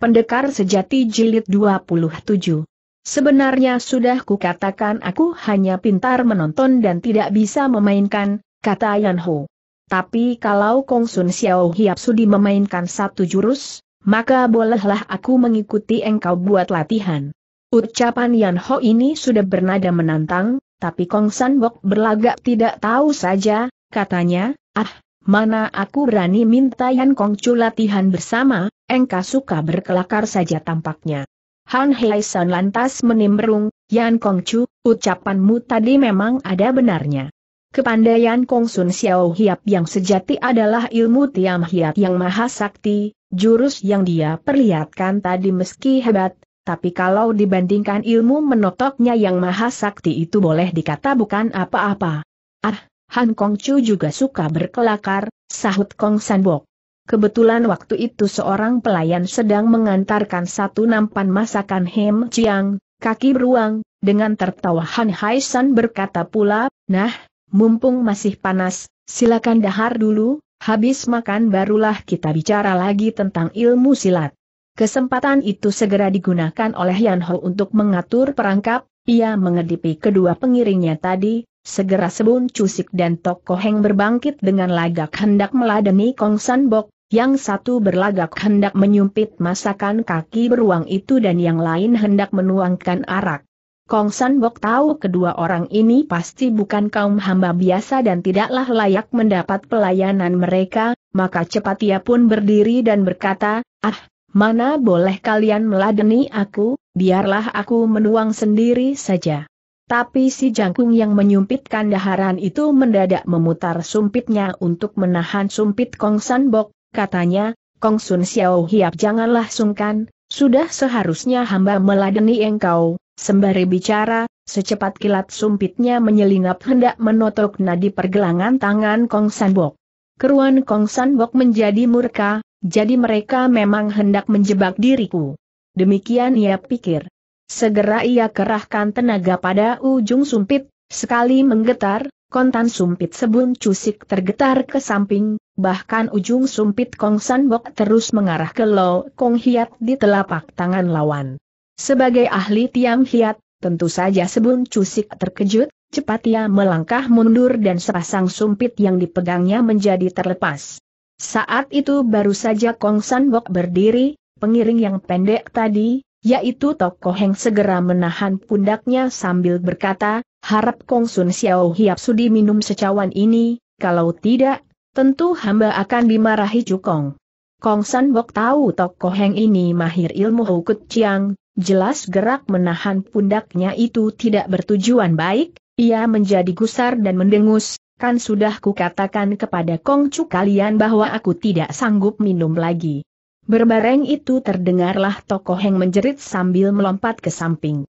Pendekar Sejati Jilid 27. Sebenarnya sudah kukatakan aku hanya pintar menonton dan tidak bisa memainkan, kata Yan Ho. Tapi kalau Kong Sun Xiao Hiap Sudi memainkan satu jurus, maka bolehlah aku mengikuti engkau buat latihan. Ucapan Yan Ho ini sudah bernada menantang, tapi Kong San Bok berlagak tidak tahu saja, katanya, ah, mana aku berani minta Yan Kong Chu latihan bersama, engka suka berkelakar saja tampaknya. Han Hei San lantas menimbrung, Yan Kong Chu, ucapanmu tadi memang ada benarnya. Kepandaian Kong Sun Xiao Hiap yang sejati adalah ilmu Tiam Hiap yang maha sakti, jurus yang dia perlihatkan tadi meski hebat, tapi kalau dibandingkan ilmu menotoknya yang maha sakti itu boleh dikata bukan apa-apa. Ah, Han Kong Chu juga suka berkelakar, sahut Kong Bok. Kebetulan waktu itu seorang pelayan sedang mengantarkan satu nampan masakan Hem Chiang, kaki beruang, dengan tertawa Han Hai San berkata pula, nah, mumpung masih panas, silakan dahar dulu, habis makan barulah kita bicara lagi tentang ilmu silat. Kesempatan itu segera digunakan oleh Yan Ho untuk mengatur perangkap, ia mengedipi kedua pengiringnya tadi, segera Sebun Cusik dan Tokoh Heng berbangkit dengan lagak hendak meladeni Kong San Bok, yang satu berlagak hendak menyumpit masakan kaki beruang itu dan yang lain hendak menuangkan arak. Kong San Bok tahu kedua orang ini pasti bukan kaum hamba biasa dan tidaklah layak mendapat pelayanan mereka, maka cepat ia pun berdiri dan berkata, Ah, mana boleh kalian meladeni aku, biarlah aku menuang sendiri saja. Tapi si jangkung yang menyumpitkan daharan itu mendadak memutar sumpitnya untuk menahan sumpit Kong San Bok, katanya, Kong Sun Xiao Hiap janganlah sungkan, sudah seharusnya hamba meladeni engkau, sembari bicara, secepat kilat sumpitnya menyelinap hendak menotok nadi pergelangan tangan Kong San Sanbok. Keruan Kong San Sanbok menjadi murka, jadi mereka memang hendak menjebak diriku. Demikian ia pikir. Segera ia kerahkan tenaga pada ujung sumpit, sekali menggetar, kontan sumpit sebun cusik tergetar ke samping, bahkan ujung sumpit Kong San Bok terus mengarah ke Lo Kong Hiat di telapak tangan lawan. Sebagai ahli tiang Hiat, tentu saja Sebun Cusik terkejut, cepat ia melangkah mundur dan sepasang sumpit yang dipegangnya menjadi terlepas. Saat itu baru saja Kong San Bok berdiri, pengiring yang pendek tadi, yaitu Tokoh Heng segera menahan pundaknya sambil berkata, harap Kong Sun Xiao Hiap sudi minum secawan ini, kalau tidak Tentu hamba akan dimarahi Cukong. Kong San Bok tahu tokoh Heng ini mahir ilmu hukut Chiang, jelas gerak menahan pundaknya itu tidak bertujuan baik, ia menjadi gusar dan mendengus, kan sudah kukatakan kepada Kong Chu kalian bahwa aku tidak sanggup minum lagi. Berbareng itu terdengarlah tokoh Heng menjerit sambil melompat ke samping.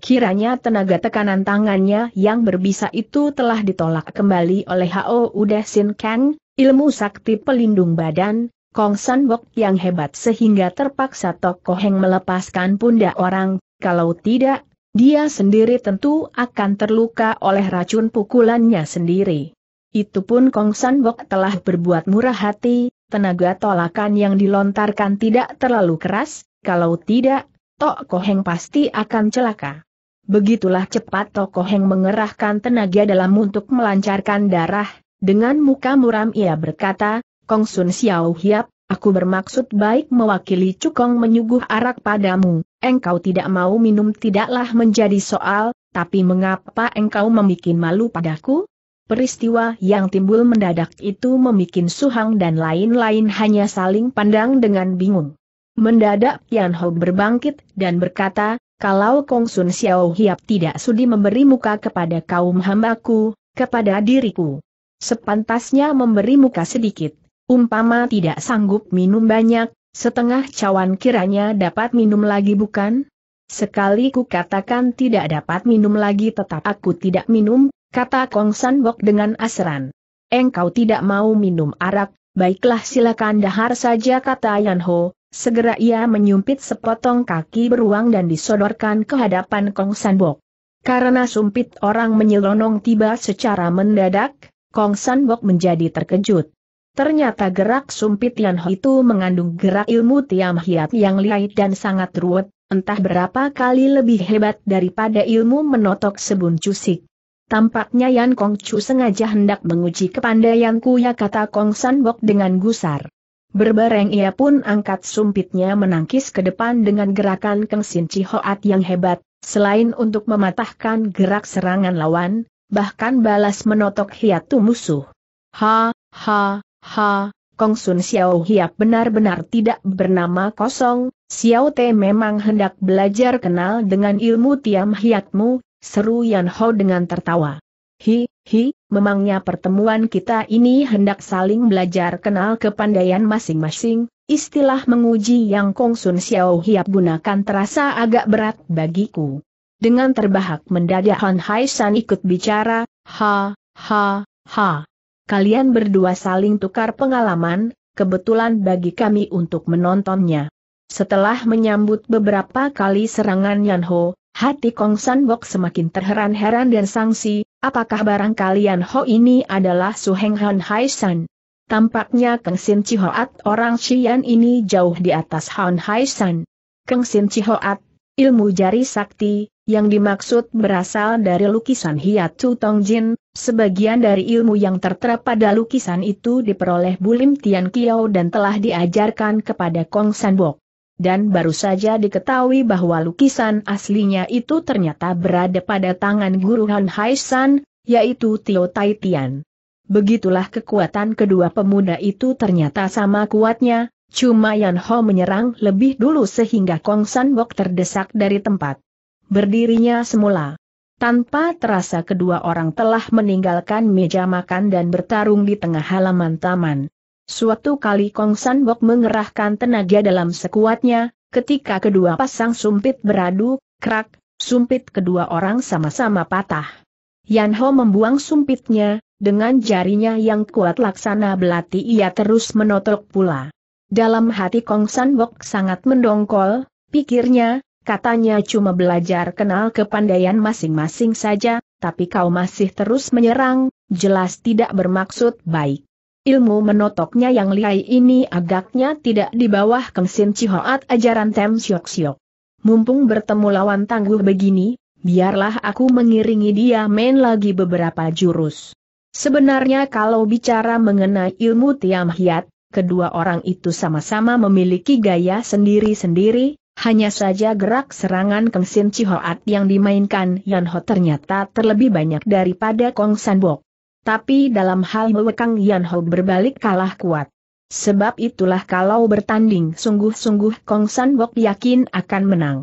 Kiranya tenaga tekanan tangannya yang berbisa itu telah ditolak kembali oleh Hao Uda Sin Kang, ilmu sakti pelindung badan, Kong San Bok yang hebat sehingga terpaksa Tokoh Heng melepaskan pundak orang, kalau tidak, dia sendiri tentu akan terluka oleh racun pukulannya sendiri. Itu pun Kong San Bok telah berbuat murah hati, tenaga tolakan yang dilontarkan tidak terlalu keras, kalau tidak, Tok Koheng pasti akan celaka. Begitulah cepat tokoh yang mengerahkan tenaga dalam untuk melancarkan darah, dengan muka muram ia berkata, Kong Sun Xiao Hiap, aku bermaksud baik mewakili Cukong menyuguh arak padamu, engkau tidak mau minum tidaklah menjadi soal, tapi mengapa engkau membuat malu padaku? Peristiwa yang timbul mendadak itu membuat Suhang dan lain-lain hanya saling pandang dengan bingung. Mendadak Yan Ho berbangkit dan berkata, kalau Kong Sun Xiao Hiap tidak sudi memberi muka kepada kaum hambaku, kepada diriku. Sepantasnya memberi muka sedikit, umpama tidak sanggup minum banyak, setengah cawan kiranya dapat minum lagi bukan? Sekali ku katakan tidak dapat minum lagi tetap aku tidak minum, kata Kong San Bok dengan asran. Engkau tidak mau minum arak, baiklah silakan dahar saja kata Yan Ho, Segera ia menyumpit sepotong kaki beruang dan disodorkan ke hadapan Kong Sanbok. Karena sumpit orang menyelonong tiba secara mendadak, Kong Sanbok menjadi terkejut. Ternyata gerak sumpit Tian itu mengandung gerak ilmu Tiam Hiat yang liai dan sangat ruwet, entah berapa kali lebih hebat daripada ilmu menotok sebun cusik. Tampaknya Yan Kong Chu sengaja hendak menguji kepandaianku ya kata Kong Sanbok dengan gusar. Berbareng ia pun angkat sumpitnya menangkis ke depan dengan gerakan Keng Sin Chi Hoat yang hebat, selain untuk mematahkan gerak serangan lawan, bahkan balas menotok hiatu musuh. Ha, ha, ha, Kong Sun Xiao Hiap benar-benar tidak bernama kosong, Xiao Te memang hendak belajar kenal dengan ilmu Tiam Hiatmu, seru Yan Ho dengan tertawa. Hi, hi, memangnya pertemuan kita ini hendak saling belajar kenal kepandaian masing-masing, istilah menguji yang Kong Sun Xiao Hiap gunakan terasa agak berat bagiku. Dengan terbahak mendadak Han Hai San ikut bicara, ha, ha, ha. Kalian berdua saling tukar pengalaman, kebetulan bagi kami untuk menontonnya. Setelah menyambut beberapa kali serangan Yan Ho, hati Kong San Bok semakin terheran-heran dan sangsi, Apakah barang kalian Ho ini adalah Su Heng Han Hai San? Tampaknya Keng Sin Chi Hoat orang Xian ini jauh di atas Han Hai San. Keng Sin Chi Hoat, ilmu jari sakti, yang dimaksud berasal dari lukisan Hiat Tong Jin. Sebagian dari ilmu yang tertera pada lukisan itu diperoleh Bulim Tian Kiao dan telah diajarkan kepada Kong San Bok dan baru saja diketahui bahwa lukisan aslinya itu ternyata berada pada tangan guru Han San, yaitu Tio Tai Tian. Begitulah kekuatan kedua pemuda itu ternyata sama kuatnya, cuma Yan Ho menyerang lebih dulu sehingga Kong San Bok terdesak dari tempat berdirinya semula. Tanpa terasa kedua orang telah meninggalkan meja makan dan bertarung di tengah halaman taman. Suatu kali Kong San Bok mengerahkan tenaga dalam sekuatnya, ketika kedua pasang sumpit beradu, krak, sumpit kedua orang sama-sama patah. Yan Ho membuang sumpitnya, dengan jarinya yang kuat laksana belati ia terus menotok pula. Dalam hati Kong San Bok sangat mendongkol, pikirnya, katanya cuma belajar kenal kepandaian masing-masing saja, tapi kau masih terus menyerang, jelas tidak bermaksud baik. Ilmu menotoknya yang liai ini agaknya tidak di bawah kengsin cihoat ajaran Tem Siok Siok. Mumpung bertemu lawan tangguh begini, biarlah aku mengiringi dia main lagi beberapa jurus. Sebenarnya kalau bicara mengenai ilmu Tiam Hiat, kedua orang itu sama-sama memiliki gaya sendiri-sendiri, hanya saja gerak serangan kengsin cihoat yang dimainkan yanho ternyata terlebih banyak daripada Kong Sanbok tapi dalam hal mewekang, Yan Ho berbalik kalah kuat. Sebab itulah kalau bertanding sungguh-sungguh Kong San Wok yakin akan menang.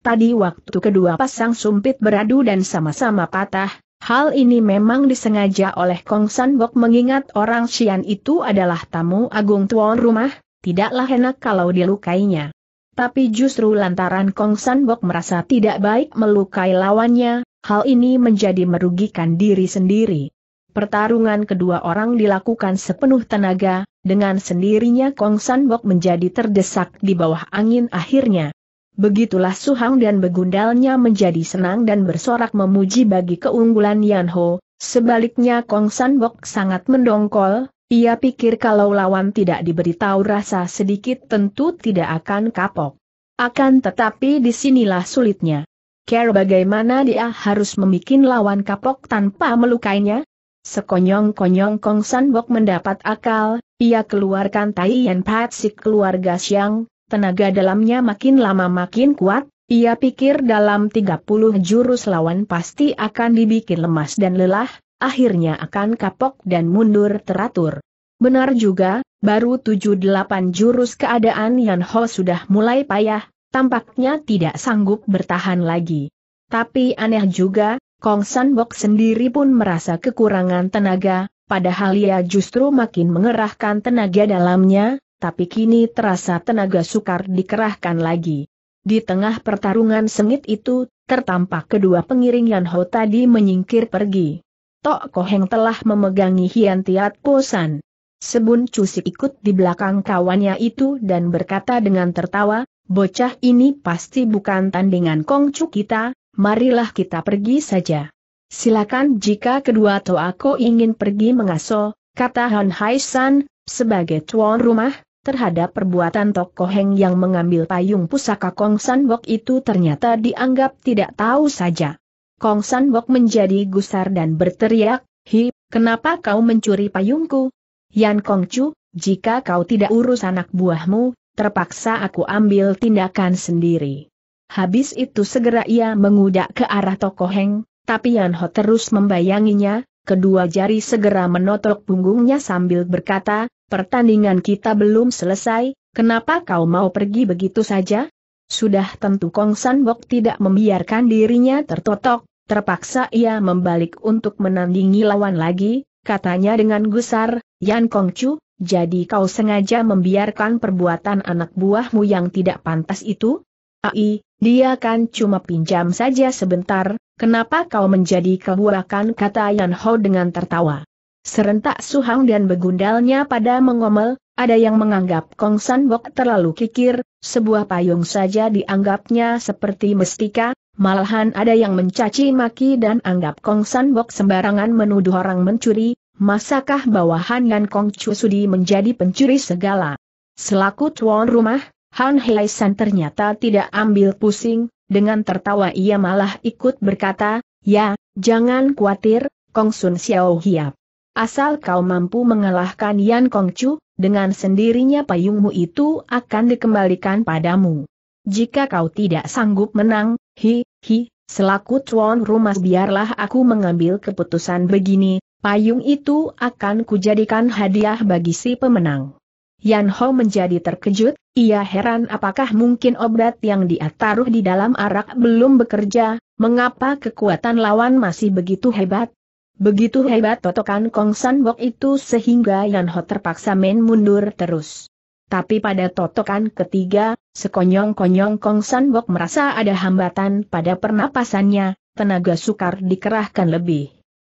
Tadi waktu kedua pasang sumpit beradu dan sama-sama patah, hal ini memang disengaja oleh Kong San Wok mengingat orang Xian itu adalah tamu agung tuan rumah, tidaklah enak kalau dilukainya. Tapi justru lantaran Kong San Wok merasa tidak baik melukai lawannya, hal ini menjadi merugikan diri sendiri pertarungan kedua orang dilakukan sepenuh tenaga, dengan sendirinya Kong San Bok menjadi terdesak di bawah angin akhirnya. Begitulah Suhang dan begundalnya menjadi senang dan bersorak memuji bagi keunggulan Yan Ho, sebaliknya Kong San Bok sangat mendongkol, ia pikir kalau lawan tidak diberitahu rasa sedikit tentu tidak akan kapok. Akan tetapi disinilah sulitnya. Care bagaimana dia harus membuat lawan kapok tanpa melukainya, Sekonyong-konyong Kong Sanbok mendapat akal, ia keluarkan Tai pat Patsik keluarga Xiang, tenaga dalamnya makin lama makin kuat, ia pikir dalam 30 jurus lawan pasti akan dibikin lemas dan lelah, akhirnya akan kapok dan mundur teratur. Benar juga, baru 7-8 jurus keadaan Yan Ho sudah mulai payah, tampaknya tidak sanggup bertahan lagi. Tapi aneh juga, Kong San Bok sendiri pun merasa kekurangan tenaga, padahal ia justru makin mengerahkan tenaga dalamnya, tapi kini terasa tenaga sukar dikerahkan lagi. Di tengah pertarungan sengit itu, tertampak kedua pengiring Yan Ho tadi menyingkir pergi. Tok Koheng telah memegangi Hian Tiat Posan. Sebun Cusik ikut di belakang kawannya itu dan berkata dengan tertawa, bocah ini pasti bukan tandingan Kongcu kita, marilah kita pergi saja. Silakan jika kedua toako ingin pergi mengaso, kata Han Hai San, sebagai tuan rumah, terhadap perbuatan tokoh Heng yang mengambil payung pusaka Kong San Bok itu ternyata dianggap tidak tahu saja. Kong San Bok menjadi gusar dan berteriak, Hi, kenapa kau mencuri payungku? Yan Kong Chu, jika kau tidak urus anak buahmu, terpaksa aku ambil tindakan sendiri. Habis itu segera ia mengudak ke arah Tokoheng, tapi Yan Ho terus membayanginya, kedua jari segera menotok punggungnya sambil berkata, pertandingan kita belum selesai, kenapa kau mau pergi begitu saja? Sudah tentu Kong San Bok tidak membiarkan dirinya tertotok, terpaksa ia membalik untuk menandingi lawan lagi, katanya dengan gusar, Yan Kong Chu, jadi kau sengaja membiarkan perbuatan anak buahmu yang tidak pantas itu? Ai, dia kan cuma pinjam saja sebentar, kenapa kau menjadi kebuakan kata Yan Ho dengan tertawa. Serentak Suhang dan begundalnya pada mengomel, ada yang menganggap Kong San Bok terlalu kikir, sebuah payung saja dianggapnya seperti mestika, malahan ada yang mencaci maki dan anggap Kong San Bok sembarangan menuduh orang mencuri, masakah bawahan Yan Kong Chu Sudi menjadi pencuri segala. Selaku tuan rumah, Han San ternyata tidak ambil pusing, dengan tertawa ia malah ikut berkata, Ya, jangan khawatir, Kong Sun Xiao Hiap. Asal kau mampu mengalahkan Yan Kong Chu, dengan sendirinya payungmu itu akan dikembalikan padamu. Jika kau tidak sanggup menang, hi, hi, selaku tuan rumah biarlah aku mengambil keputusan begini, payung itu akan kujadikan hadiah bagi si pemenang. Yan Ho menjadi terkejut, ia heran apakah mungkin obat yang dia taruh di dalam arak belum bekerja, mengapa kekuatan lawan masih begitu hebat? Begitu hebat totokan Kong San Bok itu sehingga Yan Ho terpaksa main mundur terus. Tapi pada totokan ketiga, sekonyong-konyong Kong San Bok merasa ada hambatan pada pernapasannya, tenaga sukar dikerahkan lebih.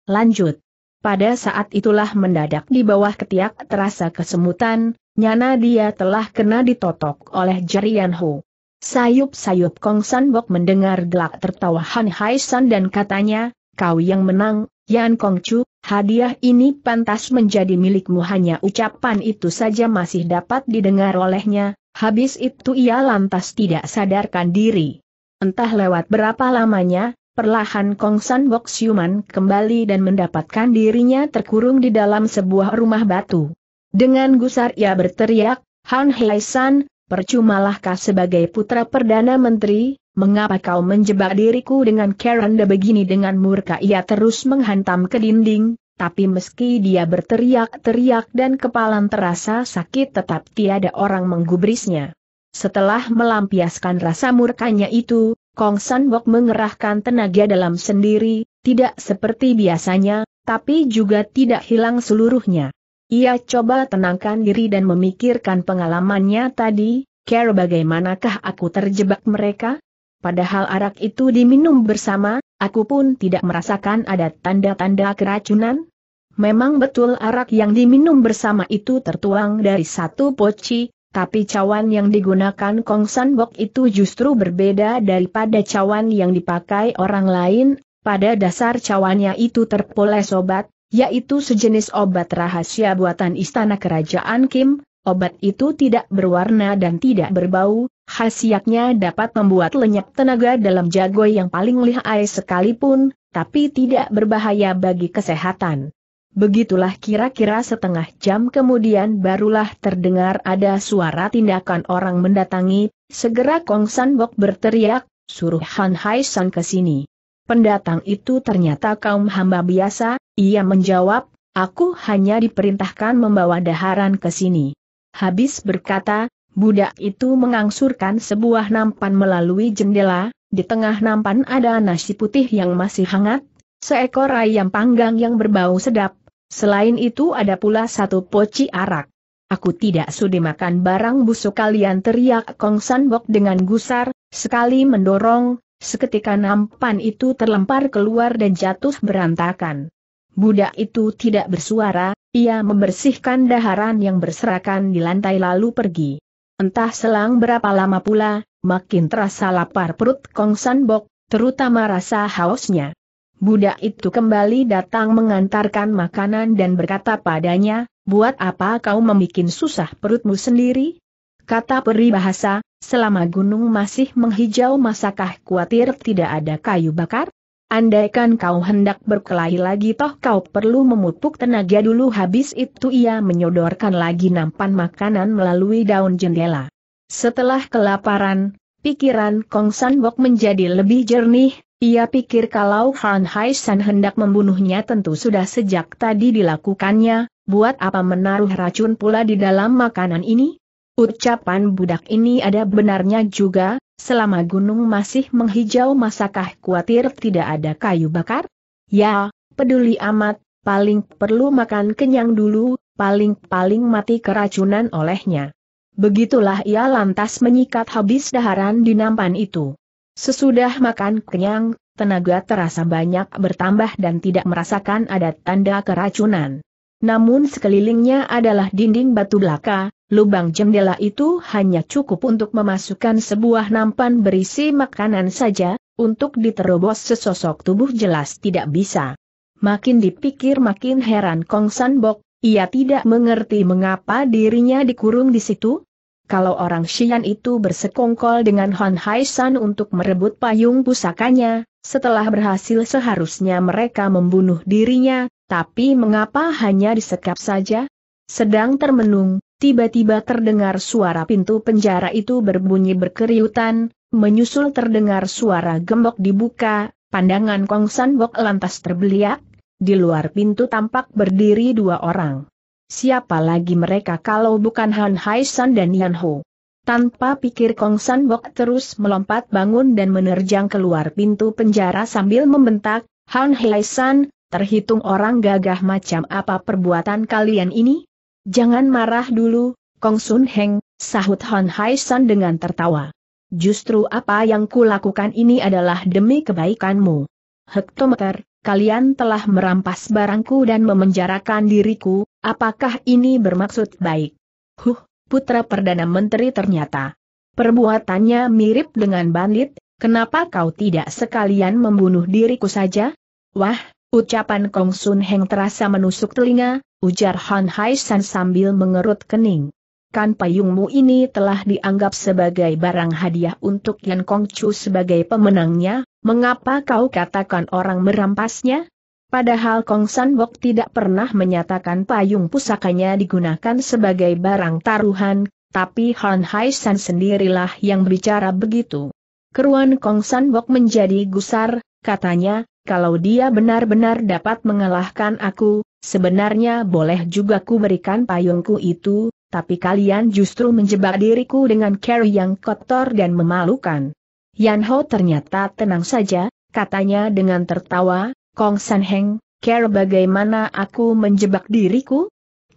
Lanjut. Pada saat itulah mendadak di bawah ketiak terasa kesemutan, Nyana dia telah kena ditotok oleh jerian Ho. Sayup-sayup Kong San Bok mendengar gelak tertawa Han Hai San dan katanya, kau yang menang, Yan Kong Chu, hadiah ini pantas menjadi milikmu hanya ucapan itu saja masih dapat didengar olehnya, habis itu ia lantas tidak sadarkan diri. Entah lewat berapa lamanya, perlahan Kong San Bok siuman kembali dan mendapatkan dirinya terkurung di dalam sebuah rumah batu. Dengan gusar ia berteriak, Han Hei san percumalah kau sebagai putra Perdana Menteri, mengapa kau menjebak diriku dengan Karen begini dengan murka ia terus menghantam ke dinding, tapi meski dia berteriak-teriak dan kepalan terasa sakit tetap tiada orang menggubrisnya. Setelah melampiaskan rasa murkanya itu, Kong San Wok mengerahkan tenaga dalam sendiri, tidak seperti biasanya, tapi juga tidak hilang seluruhnya. Ia coba tenangkan diri dan memikirkan pengalamannya tadi, Kira bagaimanakah aku terjebak mereka? Padahal arak itu diminum bersama, aku pun tidak merasakan ada tanda-tanda keracunan. Memang betul arak yang diminum bersama itu tertuang dari satu poci, tapi cawan yang digunakan Kong San Bok itu justru berbeda daripada cawan yang dipakai orang lain, pada dasar cawannya itu terpoles obat, yaitu sejenis obat rahasia buatan istana kerajaan Kim, obat itu tidak berwarna dan tidak berbau, khasiatnya dapat membuat lenyap tenaga dalam jago yang paling lihai sekalipun, tapi tidak berbahaya bagi kesehatan. Begitulah kira-kira setengah jam kemudian barulah terdengar ada suara tindakan orang mendatangi, segera Kong San Bok berteriak, suruh Han Hai San ke sini pendatang itu ternyata kaum hamba biasa, ia menjawab, aku hanya diperintahkan membawa daharan ke sini. Habis berkata, budak itu mengangsurkan sebuah nampan melalui jendela, di tengah nampan ada nasi putih yang masih hangat, seekor ayam panggang yang berbau sedap, selain itu ada pula satu poci arak. Aku tidak sudi makan barang busuk kalian teriak Kong Sanbok dengan gusar, sekali mendorong, Seketika nampan itu terlempar keluar dan jatuh berantakan. Budak itu tidak bersuara, ia membersihkan daharan yang berserakan di lantai lalu pergi. Entah selang berapa lama pula, makin terasa lapar perut Kong Sanbok, terutama rasa hausnya. Budak itu kembali datang mengantarkan makanan dan berkata padanya, buat apa kau membuat susah perutmu sendiri? Kata peribahasa, selama gunung masih menghijau masakah khawatir tidak ada kayu bakar? Andaikan kau hendak berkelahi lagi toh kau perlu memupuk tenaga dulu habis itu ia menyodorkan lagi nampan makanan melalui daun jendela. Setelah kelaparan, pikiran Kong San Wok menjadi lebih jernih, ia pikir kalau Han Hai San hendak membunuhnya tentu sudah sejak tadi dilakukannya, buat apa menaruh racun pula di dalam makanan ini? Ucapan budak ini ada benarnya juga, selama gunung masih menghijau masakah khawatir tidak ada kayu bakar? Ya, peduli amat, paling perlu makan kenyang dulu, paling-paling mati keracunan olehnya. Begitulah ia lantas menyikat habis daharan di nampan itu. Sesudah makan kenyang, tenaga terasa banyak bertambah dan tidak merasakan ada tanda keracunan. Namun sekelilingnya adalah dinding batu belaka, lubang jendela itu hanya cukup untuk memasukkan sebuah nampan berisi makanan saja, untuk diterobos sesosok tubuh jelas tidak bisa. Makin dipikir makin heran Kong San Bok, ia tidak mengerti mengapa dirinya dikurung di situ. Kalau orang Xian itu bersekongkol dengan Han Hai San untuk merebut payung pusakanya, setelah berhasil seharusnya mereka membunuh dirinya, tapi mengapa hanya disekap saja? Sedang termenung, tiba-tiba terdengar suara pintu penjara itu berbunyi berkeriutan, menyusul terdengar suara gembok dibuka, pandangan Kong San Bok lantas terbeliak, di luar pintu tampak berdiri dua orang. Siapa lagi mereka kalau bukan Han Hai San dan Yan Ho? Tanpa pikir Kong San Bok terus melompat bangun dan menerjang keluar pintu penjara sambil membentak, Han Hai San, terhitung orang gagah macam apa perbuatan kalian ini? Jangan marah dulu, Kong Sun Heng, sahut Han Hai San dengan tertawa. Justru apa yang kulakukan ini adalah demi kebaikanmu. Hektometer, kalian telah merampas barangku dan memenjarakan diriku, apakah ini bermaksud baik? Huh, putra Perdana Menteri ternyata. Perbuatannya mirip dengan bandit, kenapa kau tidak sekalian membunuh diriku saja? Wah, Ucapan Kong Sun Heng terasa menusuk telinga, ujar Han Hai San sambil mengerut kening. Kan payungmu ini telah dianggap sebagai barang hadiah untuk Yan Kong Chu sebagai pemenangnya, mengapa kau katakan orang merampasnya? Padahal Kong San Bok tidak pernah menyatakan payung pusakanya digunakan sebagai barang taruhan, tapi Han Hai San sendirilah yang bicara begitu. Keruan Kong San Bok menjadi gusar, katanya, kalau dia benar-benar dapat mengalahkan aku, sebenarnya boleh juga ku berikan payungku itu, tapi kalian justru menjebak diriku dengan carry yang kotor dan memalukan. Yan Ho ternyata tenang saja, katanya dengan tertawa, Kong San Heng, care bagaimana aku menjebak diriku?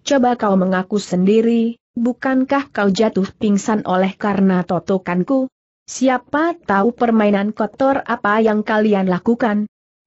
Coba kau mengaku sendiri, bukankah kau jatuh pingsan oleh karena totokanku? Siapa tahu permainan kotor apa yang kalian lakukan,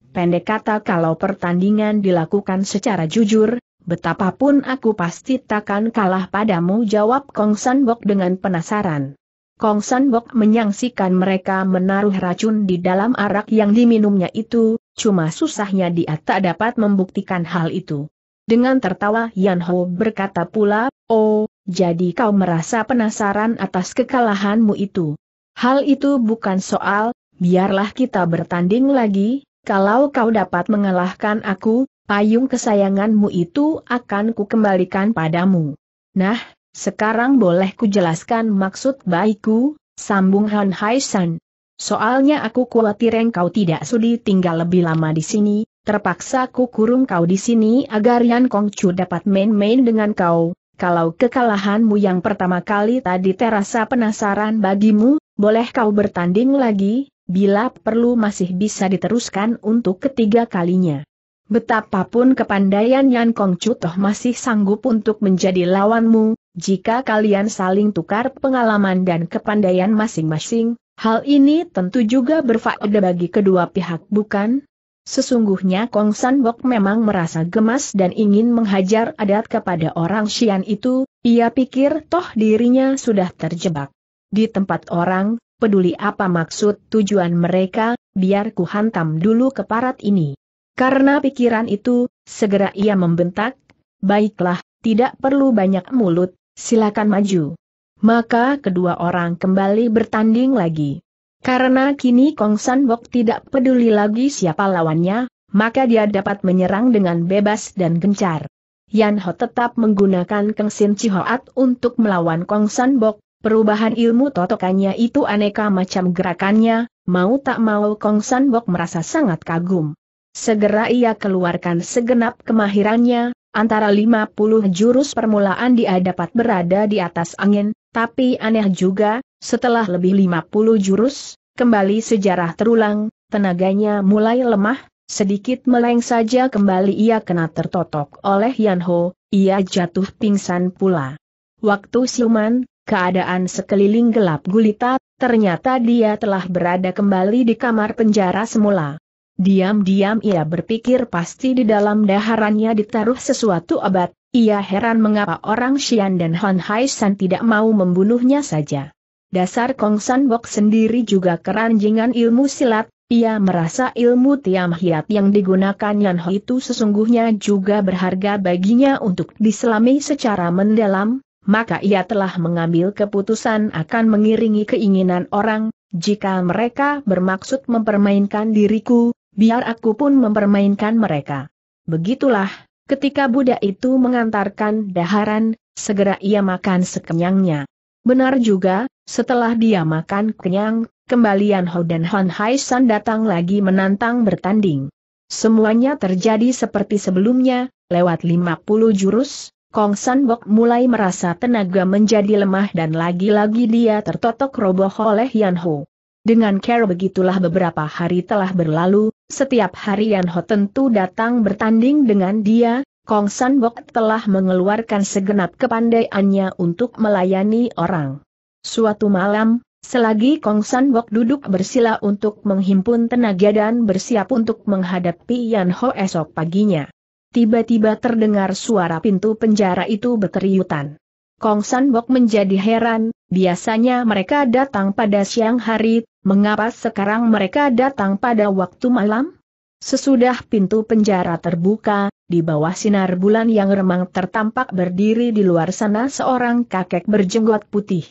Pendek kata kalau pertandingan dilakukan secara jujur, betapapun aku pasti takkan kalah padamu jawab Kong San Bok dengan penasaran. Kong San Bok menyangsikan mereka menaruh racun di dalam arak yang diminumnya itu, cuma susahnya dia tak dapat membuktikan hal itu. Dengan tertawa Yan Ho berkata pula, oh, jadi kau merasa penasaran atas kekalahanmu itu. Hal itu bukan soal, biarlah kita bertanding lagi, kalau kau dapat mengalahkan aku, payung kesayanganmu itu akan kukembalikan padamu. Nah, sekarang boleh jelaskan maksud baikku, sambung Han Hai San. Soalnya aku khawatir engkau tidak sudi tinggal lebih lama di sini, terpaksa ku kurung kau di sini agar Yan Kong Kongcu dapat main-main dengan kau. Kalau kekalahanmu yang pertama kali tadi terasa penasaran bagimu, boleh kau bertanding lagi, bila perlu masih bisa diteruskan untuk ketiga kalinya. Betapapun kepandaian Yan Kong toh masih sanggup untuk menjadi lawanmu, jika kalian saling tukar pengalaman dan kepandaian masing-masing, hal ini tentu juga berfaedah bagi kedua pihak bukan? Sesungguhnya Kong San Bok memang merasa gemas dan ingin menghajar adat kepada orang Xian itu, ia pikir toh dirinya sudah terjebak. Di tempat orang, peduli apa maksud tujuan mereka, biar ku hantam dulu ke parat ini. Karena pikiran itu, segera ia membentak, baiklah, tidak perlu banyak mulut, silakan maju. Maka kedua orang kembali bertanding lagi. Karena kini Kong San Bok tidak peduli lagi siapa lawannya, maka dia dapat menyerang dengan bebas dan gencar. Yan Ho tetap menggunakan Keng Sin Chihoat untuk melawan Kong San Bok, Perubahan ilmu totokannya itu aneka macam gerakannya, mau tak mau Kong San Bok merasa sangat kagum. Segera ia keluarkan segenap kemahirannya, antara 50 jurus permulaan dia dapat berada di atas angin, tapi aneh juga, setelah lebih 50 jurus, kembali sejarah terulang, tenaganya mulai lemah, sedikit meleng saja kembali ia kena tertotok oleh Yan Ho, ia jatuh pingsan pula. Waktu siuman, keadaan sekeliling gelap gulita, ternyata dia telah berada kembali di kamar penjara semula. Diam-diam ia berpikir pasti di dalam daharannya ditaruh sesuatu abad. ia heran mengapa orang Xian dan Han Hai San tidak mau membunuhnya saja. Dasar Kong San Bok sendiri juga keranjingan ilmu silat, ia merasa ilmu tiam hiat yang digunakan Yan Ho itu sesungguhnya juga berharga baginya untuk diselami secara mendalam, maka ia telah mengambil keputusan akan mengiringi keinginan orang, jika mereka bermaksud mempermainkan diriku, biar aku pun mempermainkan mereka. Begitulah, ketika budak itu mengantarkan daharan, segera ia makan sekenyangnya. Benar juga, setelah dia makan kenyang, kembalian Ho dan Han Hai San datang lagi menantang bertanding. Semuanya terjadi seperti sebelumnya, lewat 50 jurus, Kong Sanbok mulai merasa tenaga menjadi lemah dan lagi-lagi dia tertotok roboh oleh Yan Ho. Dengan care begitulah beberapa hari telah berlalu, setiap hari Yan Ho tentu datang bertanding dengan dia, Kong Sanbok telah mengeluarkan segenap kepandaiannya untuk melayani orang. Suatu malam, Selagi Kong Sanbok duduk bersila untuk menghimpun tenaga dan bersiap untuk menghadapi Yan Ho esok paginya tiba-tiba terdengar suara pintu penjara itu berkeriutan. Kong San Bok menjadi heran, biasanya mereka datang pada siang hari, mengapa sekarang mereka datang pada waktu malam? Sesudah pintu penjara terbuka, di bawah sinar bulan yang remang tertampak berdiri di luar sana seorang kakek berjenggot putih.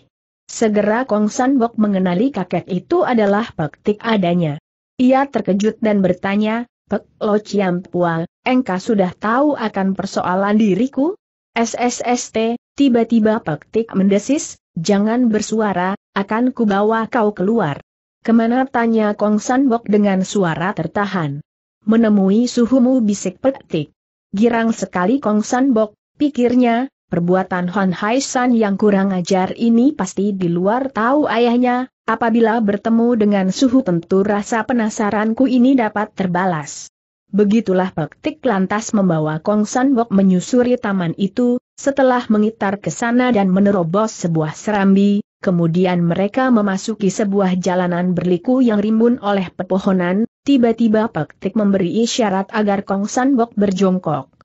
Segera Kong San Bok mengenali kakek itu adalah Pak Tik adanya. Ia terkejut dan bertanya, Pek Lo Pua, engkau sudah tahu akan persoalan diriku? SSST, tiba-tiba Pek Tik mendesis, jangan bersuara, akan kubawa kau keluar. Kemana tanya Kong San Bok dengan suara tertahan. Menemui suhumu bisik Pek Tik. Girang sekali Kong San Bok, pikirnya, Perbuatan Hon Hai San yang kurang ajar ini pasti di luar tahu ayahnya, apabila bertemu dengan suhu tentu rasa penasaranku ini dapat terbalas. Begitulah Pektik lantas membawa Kong San Bok menyusuri taman itu, setelah mengitar ke sana dan menerobos sebuah serambi, kemudian mereka memasuki sebuah jalanan berliku yang rimbun oleh pepohonan, tiba-tiba Pektik memberi isyarat agar Kong San Bok berjongkok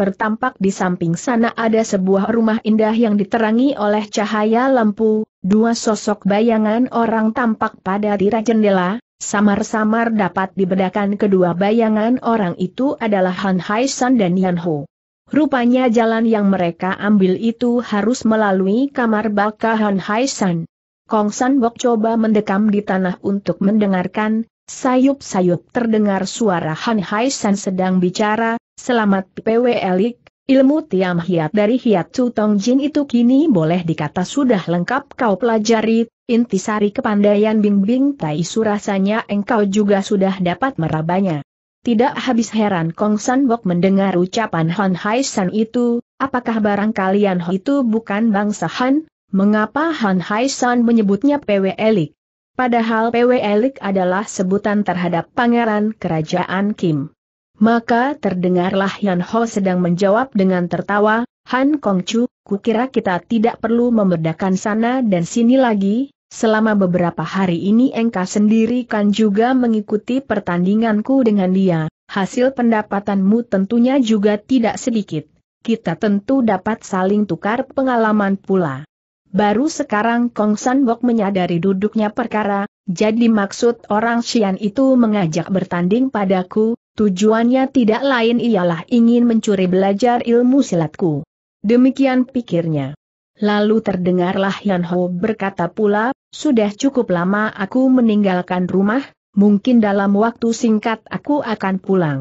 tertampak di samping sana ada sebuah rumah indah yang diterangi oleh cahaya lampu, dua sosok bayangan orang tampak pada tirai jendela, samar-samar dapat dibedakan kedua bayangan orang itu adalah Han Hai San dan Yan Ho. Rupanya jalan yang mereka ambil itu harus melalui kamar baka Han Hai San. Kong San Bok coba mendekam di tanah untuk mendengarkan, Sayup-sayup terdengar suara Han Hai San sedang bicara, Selamat PW Elik, ilmu Tiam Hiat dari Hiat Chu Tong Jin itu kini boleh dikata sudah lengkap kau pelajari, intisari kepandaian Bingbing Tai Su rasanya engkau juga sudah dapat merabanya. Tidak habis heran Kong San Bok mendengar ucapan Han Hai San itu, apakah barang kalian itu bukan bangsa Han? Mengapa Han Hai San menyebutnya Elik? Padahal PW Elik adalah sebutan terhadap pangeran kerajaan Kim. Maka terdengarlah Yan Ho sedang menjawab dengan tertawa, Han Kong Chu, kukira kita tidak perlu membedakan sana dan sini lagi, selama beberapa hari ini engkau sendiri kan juga mengikuti pertandinganku dengan dia, hasil pendapatanmu tentunya juga tidak sedikit. Kita tentu dapat saling tukar pengalaman pula. Baru sekarang Kong San Bok menyadari duduknya perkara, jadi maksud orang Xian itu mengajak bertanding padaku, Tujuannya tidak lain ialah ingin mencuri belajar ilmu silatku. Demikian pikirnya. Lalu terdengarlah Yan Ho berkata pula, sudah cukup lama aku meninggalkan rumah, mungkin dalam waktu singkat aku akan pulang.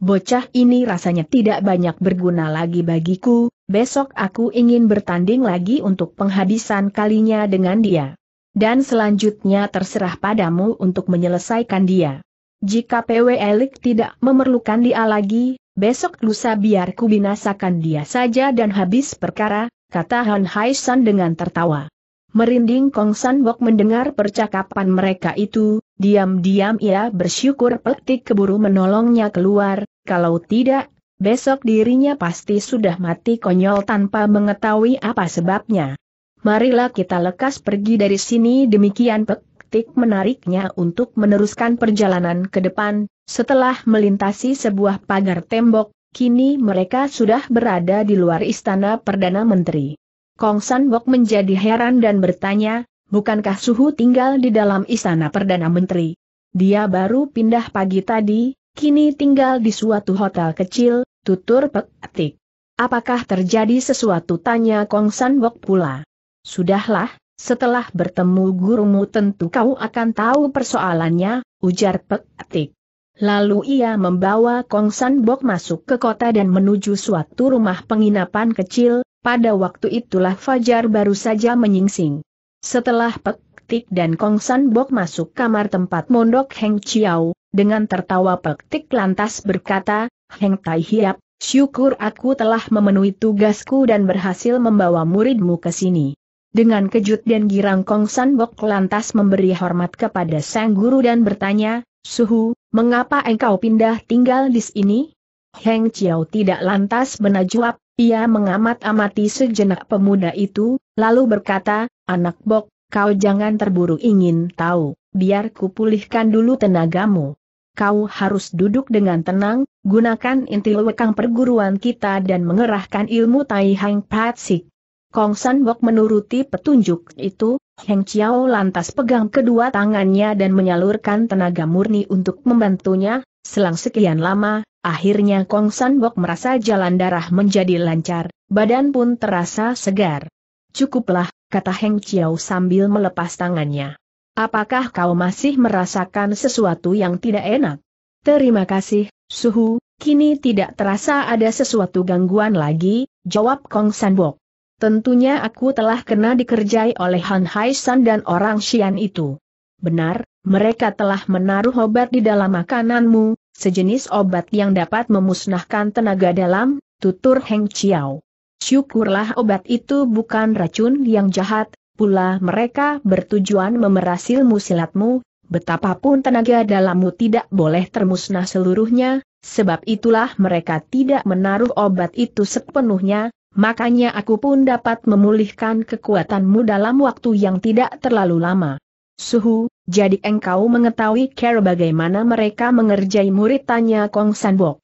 Bocah ini rasanya tidak banyak berguna lagi bagiku, besok aku ingin bertanding lagi untuk penghabisan kalinya dengan dia. Dan selanjutnya terserah padamu untuk menyelesaikan dia. Jika PW Elik tidak memerlukan dia lagi, besok lusa biar ku binasakan dia saja dan habis perkara, kata Han Hai San dengan tertawa. Merinding Kong San Bok mendengar percakapan mereka itu, diam-diam ia bersyukur petik keburu menolongnya keluar, kalau tidak, besok dirinya pasti sudah mati konyol tanpa mengetahui apa sebabnya. Marilah kita lekas pergi dari sini demikian Pek taktik menariknya untuk meneruskan perjalanan ke depan, setelah melintasi sebuah pagar tembok, kini mereka sudah berada di luar istana Perdana Menteri. Kong San Bok menjadi heran dan bertanya, bukankah Suhu tinggal di dalam istana Perdana Menteri? Dia baru pindah pagi tadi, kini tinggal di suatu hotel kecil, tutur Pek Apakah terjadi sesuatu tanya Kong San Bok pula? Sudahlah, setelah bertemu gurumu tentu kau akan tahu persoalannya, ujar Pek Lalu ia membawa Kong San Bok masuk ke kota dan menuju suatu rumah penginapan kecil, pada waktu itulah Fajar baru saja menyingsing. Setelah Pek dan Kong San Bok masuk kamar tempat mondok Heng Chiao, dengan tertawa Pek lantas berkata, Heng Tai Hiap, syukur aku telah memenuhi tugasku dan berhasil membawa muridmu ke sini. Dengan kejut dan girang Kong San Bok lantas memberi hormat kepada sang guru dan bertanya, Suhu, mengapa engkau pindah tinggal di sini? Heng Chiao tidak lantas menajuab, ia mengamat-amati sejenak pemuda itu, lalu berkata, Anak Bok, kau jangan terburu ingin tahu, biar kupulihkan dulu tenagamu. Kau harus duduk dengan tenang, gunakan inti lekang perguruan kita dan mengerahkan ilmu Tai Hang Patsik. Kong San Bok menuruti petunjuk itu, Heng Chiao lantas pegang kedua tangannya dan menyalurkan tenaga murni untuk membantunya, selang sekian lama, akhirnya Kong San Bok merasa jalan darah menjadi lancar, badan pun terasa segar. Cukuplah, kata Heng Chiao sambil melepas tangannya. Apakah kau masih merasakan sesuatu yang tidak enak? Terima kasih, Suhu, kini tidak terasa ada sesuatu gangguan lagi, jawab Kong San Bok. Tentunya aku telah kena dikerjai oleh Han San dan orang Xian itu. Benar, mereka telah menaruh obat di dalam makananmu, sejenis obat yang dapat memusnahkan tenaga dalam, tutur Heng Chiao. Syukurlah obat itu bukan racun yang jahat, pula mereka bertujuan memeras ilmu silatmu, betapapun tenaga dalammu tidak boleh termusnah seluruhnya, sebab itulah mereka tidak menaruh obat itu sepenuhnya, makanya aku pun dapat memulihkan kekuatanmu dalam waktu yang tidak terlalu lama. Suhu, jadi engkau mengetahui cara bagaimana mereka mengerjai murid tanya Kong Sanbok.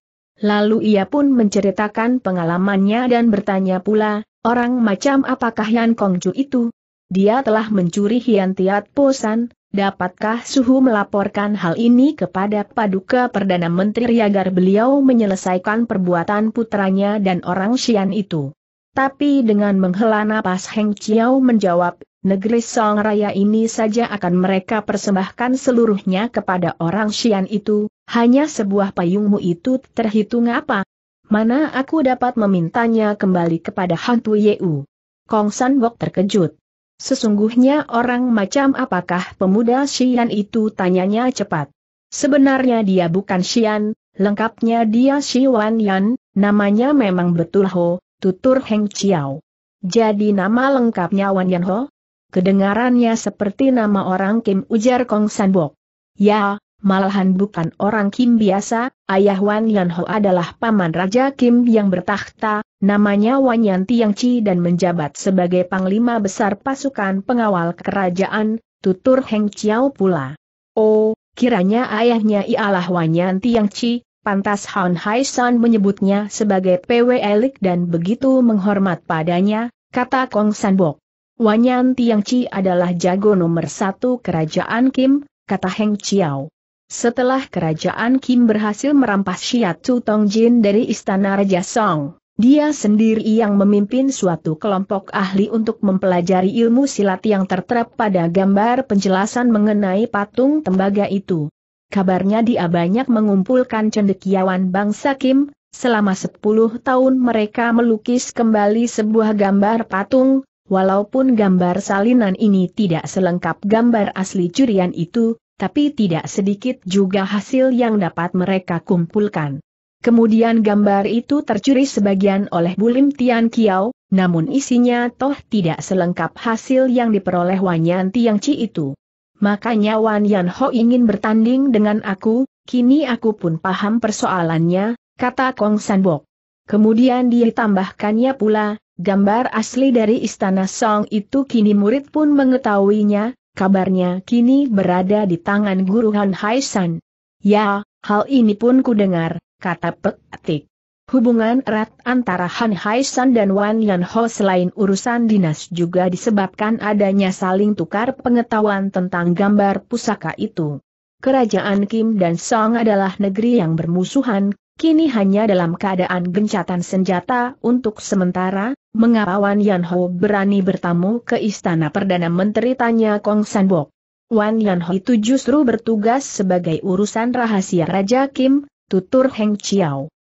Lalu ia pun menceritakan pengalamannya dan bertanya pula, orang macam apakah Yan Kongju itu? Dia telah mencuri Hian Tiat Posan, dapatkah Suhu melaporkan hal ini kepada Paduka Perdana Menteri agar beliau menyelesaikan perbuatan putranya dan orang Xian itu? Tapi dengan menghela napas Heng Chiao menjawab, negeri Song Raya ini saja akan mereka persembahkan seluruhnya kepada orang Xian itu, hanya sebuah payungmu itu terhitung apa? Mana aku dapat memintanya kembali kepada hantu Yeu? Kong San Bok terkejut. Sesungguhnya orang macam apakah pemuda Xian itu tanyanya cepat. Sebenarnya dia bukan Xian, lengkapnya dia Wan Yan, namanya memang betul Ho, tutur Heng Chiao. Jadi nama lengkapnya Wan Yan Ho? Kedengarannya seperti nama orang Kim ujar Kong San Bok. Ya, malahan bukan orang Kim biasa, ayah Wan Yan Ho adalah paman Raja Kim yang bertahta, namanya Wan Yan Chi dan menjabat sebagai panglima besar pasukan pengawal kerajaan, tutur Heng Chiao pula. Oh, kiranya ayahnya ialah Wan Yan Chi, Pantas Han Hai San menyebutnya sebagai PW Elik dan begitu menghormat padanya, kata Kong Wanyanti Wanyan Chi adalah jago nomor satu kerajaan Kim, kata Heng Chiao. Setelah kerajaan Kim berhasil merampas Tong Jin dari istana Raja Song, dia sendiri yang memimpin suatu kelompok ahli untuk mempelajari ilmu silat yang tertera pada gambar penjelasan mengenai patung tembaga itu. Kabarnya dia banyak mengumpulkan cendekiawan bangsa Kim, selama 10 tahun mereka melukis kembali sebuah gambar patung, walaupun gambar salinan ini tidak selengkap gambar asli curian itu, tapi tidak sedikit juga hasil yang dapat mereka kumpulkan. Kemudian gambar itu tercuri sebagian oleh Bulim Tian Kiao, namun isinya toh tidak selengkap hasil yang diperoleh Wanyan Tiang Ci itu. Makanya Wan Yan Ho ingin bertanding dengan aku, kini aku pun paham persoalannya, kata Kong Bok. Kemudian ditambahkannya pula, gambar asli dari istana Song itu kini murid pun mengetahuinya, kabarnya kini berada di tangan guru Han Hai San. Ya, hal ini pun kudengar, kata Pek Atik. Hubungan erat antara Han Haisan dan Wan Yan Ho selain urusan dinas juga disebabkan adanya saling tukar pengetahuan tentang gambar pusaka itu. Kerajaan Kim dan Song adalah negeri yang bermusuhan, kini hanya dalam keadaan gencatan senjata untuk sementara, mengapa Wan Yan Ho berani bertamu ke istana Perdana Menteri tanya Kong Bok. Wan Yan Ho itu justru bertugas sebagai urusan rahasia Raja Kim, tutur Heng Chiao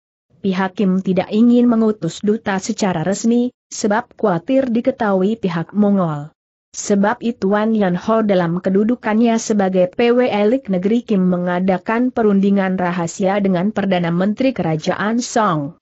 pihak Kim tidak ingin mengutus duta secara resmi, sebab khawatir diketahui pihak Mongol. Sebab itu Wan Yan Ho dalam kedudukannya sebagai PW elik negeri Kim mengadakan perundingan rahasia dengan Perdana Menteri Kerajaan Song.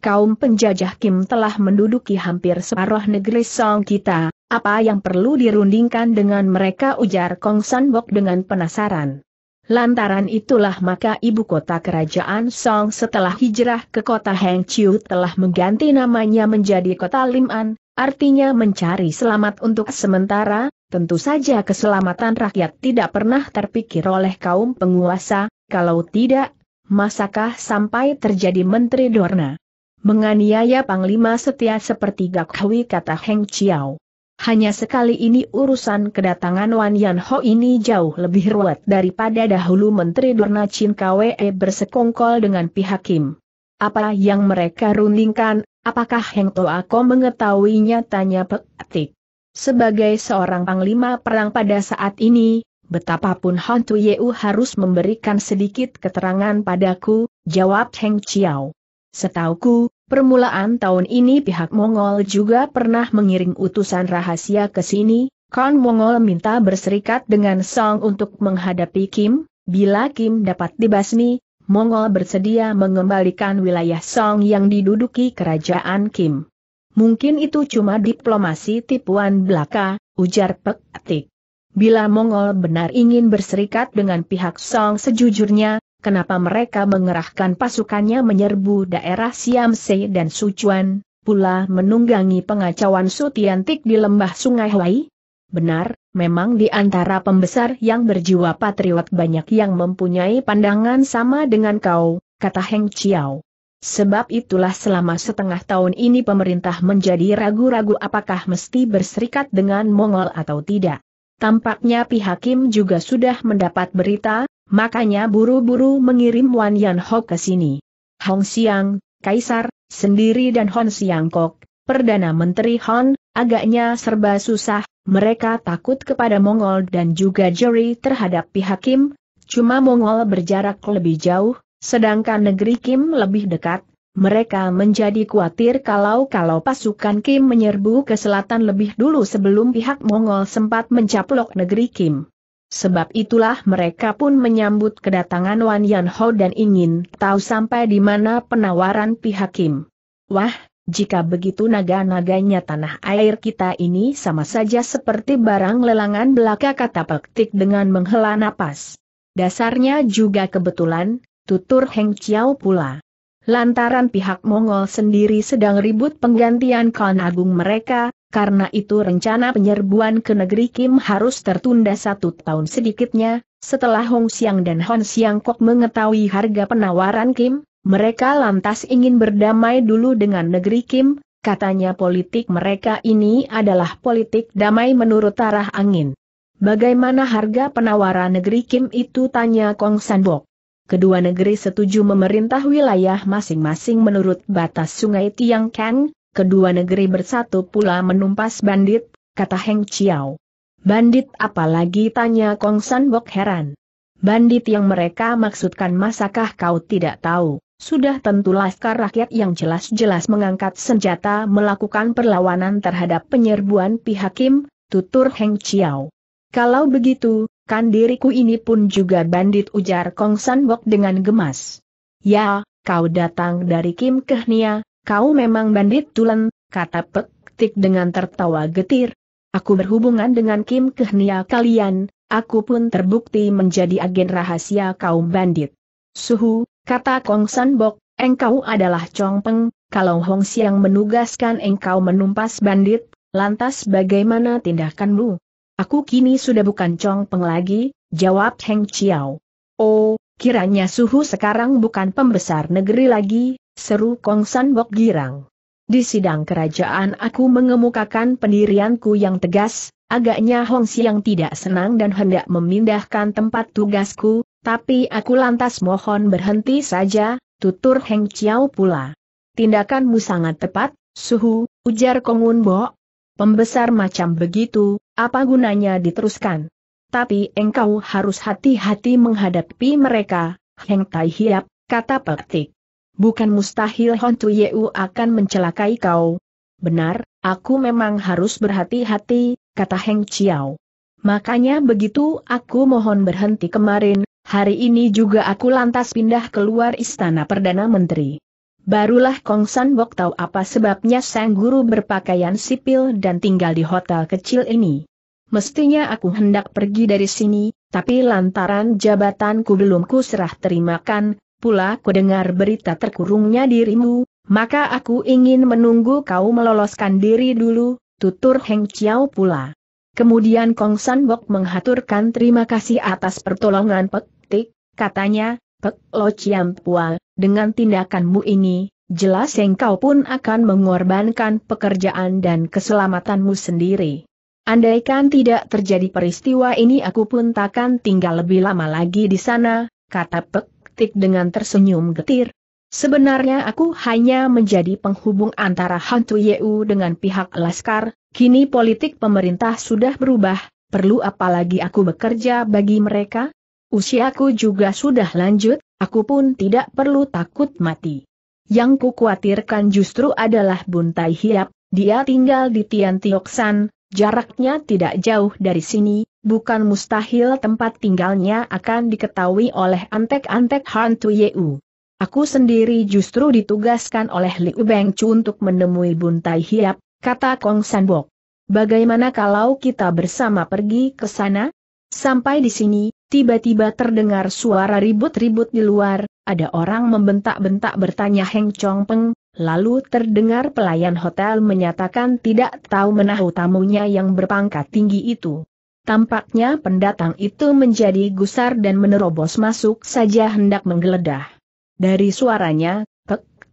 Kaum penjajah Kim telah menduduki hampir separuh negeri Song kita, apa yang perlu dirundingkan dengan mereka ujar Kong San Bok dengan penasaran. Lantaran itulah maka ibu kota kerajaan Song setelah hijrah ke kota Hangzhou telah mengganti namanya menjadi kota Liman, artinya mencari selamat untuk sementara, tentu saja keselamatan rakyat tidak pernah terpikir oleh kaum penguasa, kalau tidak, masakah sampai terjadi Menteri Dorna? Menganiaya Panglima setia seperti Gak kata Heng Chiao. Hanya sekali ini urusan kedatangan Wan Yan Ho ini jauh lebih ruwet daripada dahulu Menteri Durna Chin Kwe bersekongkol dengan pihak Kim. Apa yang mereka rundingkan, apakah Heng Toako mengetahuinya tanya Petik. Sebagai seorang panglima perang pada saat ini, betapapun Han Tu Yeu harus memberikan sedikit keterangan padaku, jawab Heng Chiao. Setauku, Permulaan tahun ini pihak Mongol juga pernah mengiring utusan rahasia ke sini, Khan Mongol minta berserikat dengan Song untuk menghadapi Kim, bila Kim dapat dibasmi, Mongol bersedia mengembalikan wilayah Song yang diduduki kerajaan Kim. Mungkin itu cuma diplomasi tipuan belaka, ujar Pek Atik. Bila Mongol benar ingin berserikat dengan pihak Song sejujurnya, kenapa mereka mengerahkan pasukannya menyerbu daerah Siamse dan Sucuan, pula menunggangi pengacauan Sutiantik di lembah sungai Huai? Benar, memang di antara pembesar yang berjiwa patriot banyak yang mempunyai pandangan sama dengan kau, kata Heng Chiao. Sebab itulah selama setengah tahun ini pemerintah menjadi ragu-ragu apakah mesti berserikat dengan Mongol atau tidak. Tampaknya pihak Kim juga sudah mendapat berita, Makanya buru-buru mengirim Wan Yan Ho ke sini. Hong Xiang, Kaisar, sendiri dan Hon Xiang Kok, Perdana Menteri Hon, agaknya serba susah, mereka takut kepada Mongol dan juga Juri terhadap pihak Kim, cuma Mongol berjarak lebih jauh, sedangkan negeri Kim lebih dekat, mereka menjadi khawatir kalau-kalau pasukan Kim menyerbu ke selatan lebih dulu sebelum pihak Mongol sempat mencaplok negeri Kim. Sebab itulah mereka pun menyambut kedatangan Wan Yan Ho dan ingin tahu sampai di mana penawaran pihak Kim. Wah, jika begitu naga-naganya tanah air kita ini sama saja seperti barang lelangan belaka kata Pektik dengan menghela napas. Dasarnya juga kebetulan, tutur Heng Chiao pula. Lantaran pihak Mongol sendiri sedang ribut penggantian Khan Agung mereka, karena itu rencana penyerbuan ke negeri Kim harus tertunda satu tahun sedikitnya, setelah Hong Xiang dan Hon Xiang Kok mengetahui harga penawaran Kim, mereka lantas ingin berdamai dulu dengan negeri Kim, katanya politik mereka ini adalah politik damai menurut arah angin. Bagaimana harga penawaran negeri Kim itu tanya Kong Sanbok. Kedua negeri setuju memerintah wilayah masing-masing menurut batas sungai Tiang Kang, kedua negeri bersatu pula menumpas bandit, kata Heng Chiao. Bandit apalagi tanya Kong San Bok heran. Bandit yang mereka maksudkan masakah kau tidak tahu? Sudah tentu laskar rakyat yang jelas-jelas mengangkat senjata melakukan perlawanan terhadap penyerbuan pihak Kim, tutur Heng Chiao. Kalau begitu, kan diriku ini pun juga bandit ujar Kong San Bok dengan gemas. Ya, kau datang dari Kim Kehnia, Kau memang bandit tulen, kata Pek dengan tertawa getir. Aku berhubungan dengan Kim Kehnia kalian, aku pun terbukti menjadi agen rahasia kaum bandit. Suhu, kata Kong San Bok, engkau adalah Chong Peng, kalau Hong Siang menugaskan engkau menumpas bandit, lantas bagaimana tindakanmu? Aku kini sudah bukan Chong Peng lagi, jawab Heng Chiao. Oh, kiranya Suhu sekarang bukan pembesar negeri lagi, seru Kong Bok girang. Di sidang kerajaan aku mengemukakan pendirianku yang tegas, agaknya Hong Siang tidak senang dan hendak memindahkan tempat tugasku, tapi aku lantas mohon berhenti saja, tutur Heng Chiao pula. Tindakanmu sangat tepat, Suhu, ujar Kongun Bo. Pembesar macam begitu, apa gunanya diteruskan? Tapi engkau harus hati-hati menghadapi mereka, Heng Tai Hiap, kata Pektik. Bukan mustahil Hon Yeu akan mencelakai kau. Benar, aku memang harus berhati-hati, kata Heng Chiao. Makanya begitu aku mohon berhenti kemarin, hari ini juga aku lantas pindah keluar istana Perdana Menteri. Barulah Kong San Bok tahu apa sebabnya sang guru berpakaian sipil dan tinggal di hotel kecil ini. Mestinya aku hendak pergi dari sini, tapi lantaran jabatanku belum kuserah terimakan, pula dengar berita terkurungnya dirimu, maka aku ingin menunggu kau meloloskan diri dulu, tutur Heng Chiao pula. Kemudian Kong San Bok menghaturkan terima kasih atas pertolongan Pek Tik, katanya, Pek Lo Chiam Pual, dengan tindakanmu ini, jelas engkau pun akan mengorbankan pekerjaan dan keselamatanmu sendiri. Andaikan tidak terjadi peristiwa ini aku pun takkan tinggal lebih lama lagi di sana, kata Pek Tik dengan tersenyum getir. Sebenarnya aku hanya menjadi penghubung antara hantu Yeu dengan pihak Laskar, kini politik pemerintah sudah berubah, perlu apalagi aku bekerja bagi mereka? Usiaku juga sudah lanjut, aku pun tidak perlu takut mati. Yang ku khawatirkan justru adalah Buntai Hiap, dia tinggal di Tian Tioksan, jaraknya tidak jauh dari sini, bukan mustahil tempat tinggalnya akan diketahui oleh antek-antek Hantu Yeu. Aku sendiri justru ditugaskan oleh Liu Beng untuk menemui Buntai Hiap, kata Kong Sanbok. Bagaimana kalau kita bersama pergi ke sana? Sampai di sini, tiba-tiba terdengar suara ribut-ribut di luar, ada orang membentak-bentak bertanya Heng Chong Peng, lalu terdengar pelayan hotel menyatakan tidak tahu menahu tamunya yang berpangkat tinggi itu. Tampaknya pendatang itu menjadi gusar dan menerobos masuk saja hendak menggeledah. Dari suaranya,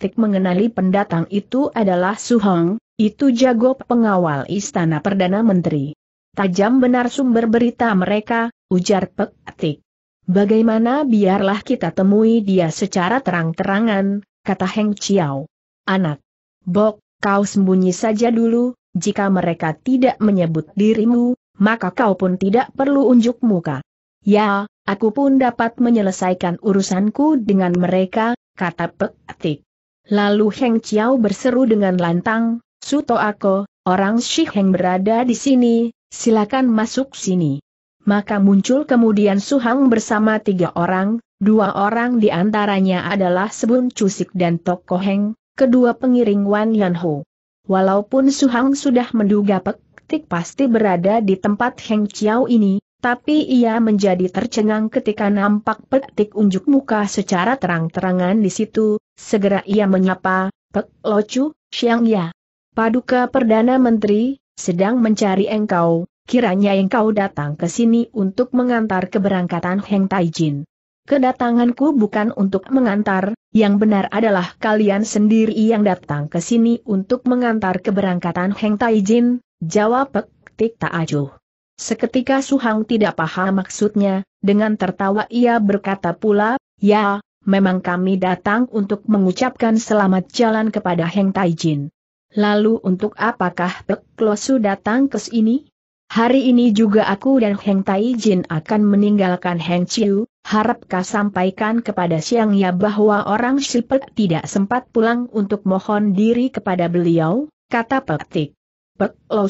Pek mengenali pendatang itu adalah Su Hong, itu jago pengawal istana Perdana Menteri. Tajam benar sumber berita mereka, ujar Pek Tik. Bagaimana biarlah kita temui dia secara terang-terangan, kata Heng Chiao. Anak. Bok, kau sembunyi saja dulu, jika mereka tidak menyebut dirimu, maka kau pun tidak perlu unjuk muka. Ya, aku pun dapat menyelesaikan urusanku dengan mereka, kata Pek Lalu Heng Chiao berseru dengan lantang, Suto Ako, orang Shih Heng berada di sini, silakan masuk sini. Maka muncul kemudian Suhang bersama tiga orang, dua orang di antaranya adalah Sebun Cusik dan Tok Heng, kedua pengiring Wan Yan Ho. Walaupun Suhang sudah menduga Pek Tik pasti berada di tempat Heng Chiao ini, tapi ia menjadi tercengang ketika nampak Petik unjuk muka secara terang-terangan di situ, segera ia menyapa, Pek Locu, Siang Ya. Paduka Perdana Menteri, sedang mencari engkau, kiranya engkau datang ke sini untuk mengantar keberangkatan Heng Taijin. Kedatanganku bukan untuk mengantar, yang benar adalah kalian sendiri yang datang ke sini untuk mengantar keberangkatan Heng Taijin, Jawab Pek Tik tak acuh. Seketika Suhang tidak paham maksudnya, dengan tertawa ia berkata pula, Ya, memang kami datang untuk mengucapkan selamat jalan kepada Heng Taijin. Lalu untuk apakah Pek Losu datang ke sini? Hari ini juga aku dan Heng Taijin akan meninggalkan Heng Chiu, harap sampaikan kepada Siang Ya bahwa orang Sipek tidak sempat pulang untuk mohon diri kepada beliau, kata Pek Tik. Pek Lo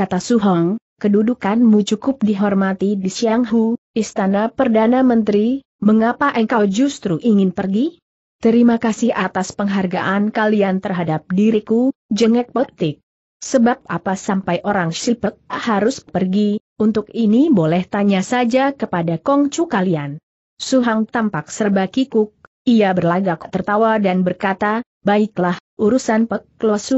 kata Su Hong, kedudukanmu cukup dihormati di Hu, Istana Perdana Menteri, mengapa engkau justru ingin pergi? Terima kasih atas penghargaan kalian terhadap diriku, jengek petik. Sebab apa sampai orang Shipek harus pergi, untuk ini boleh tanya saja kepada Kongcu kalian. Suhang tampak serba kikuk, ia berlagak tertawa dan berkata, baiklah, Urusan Pek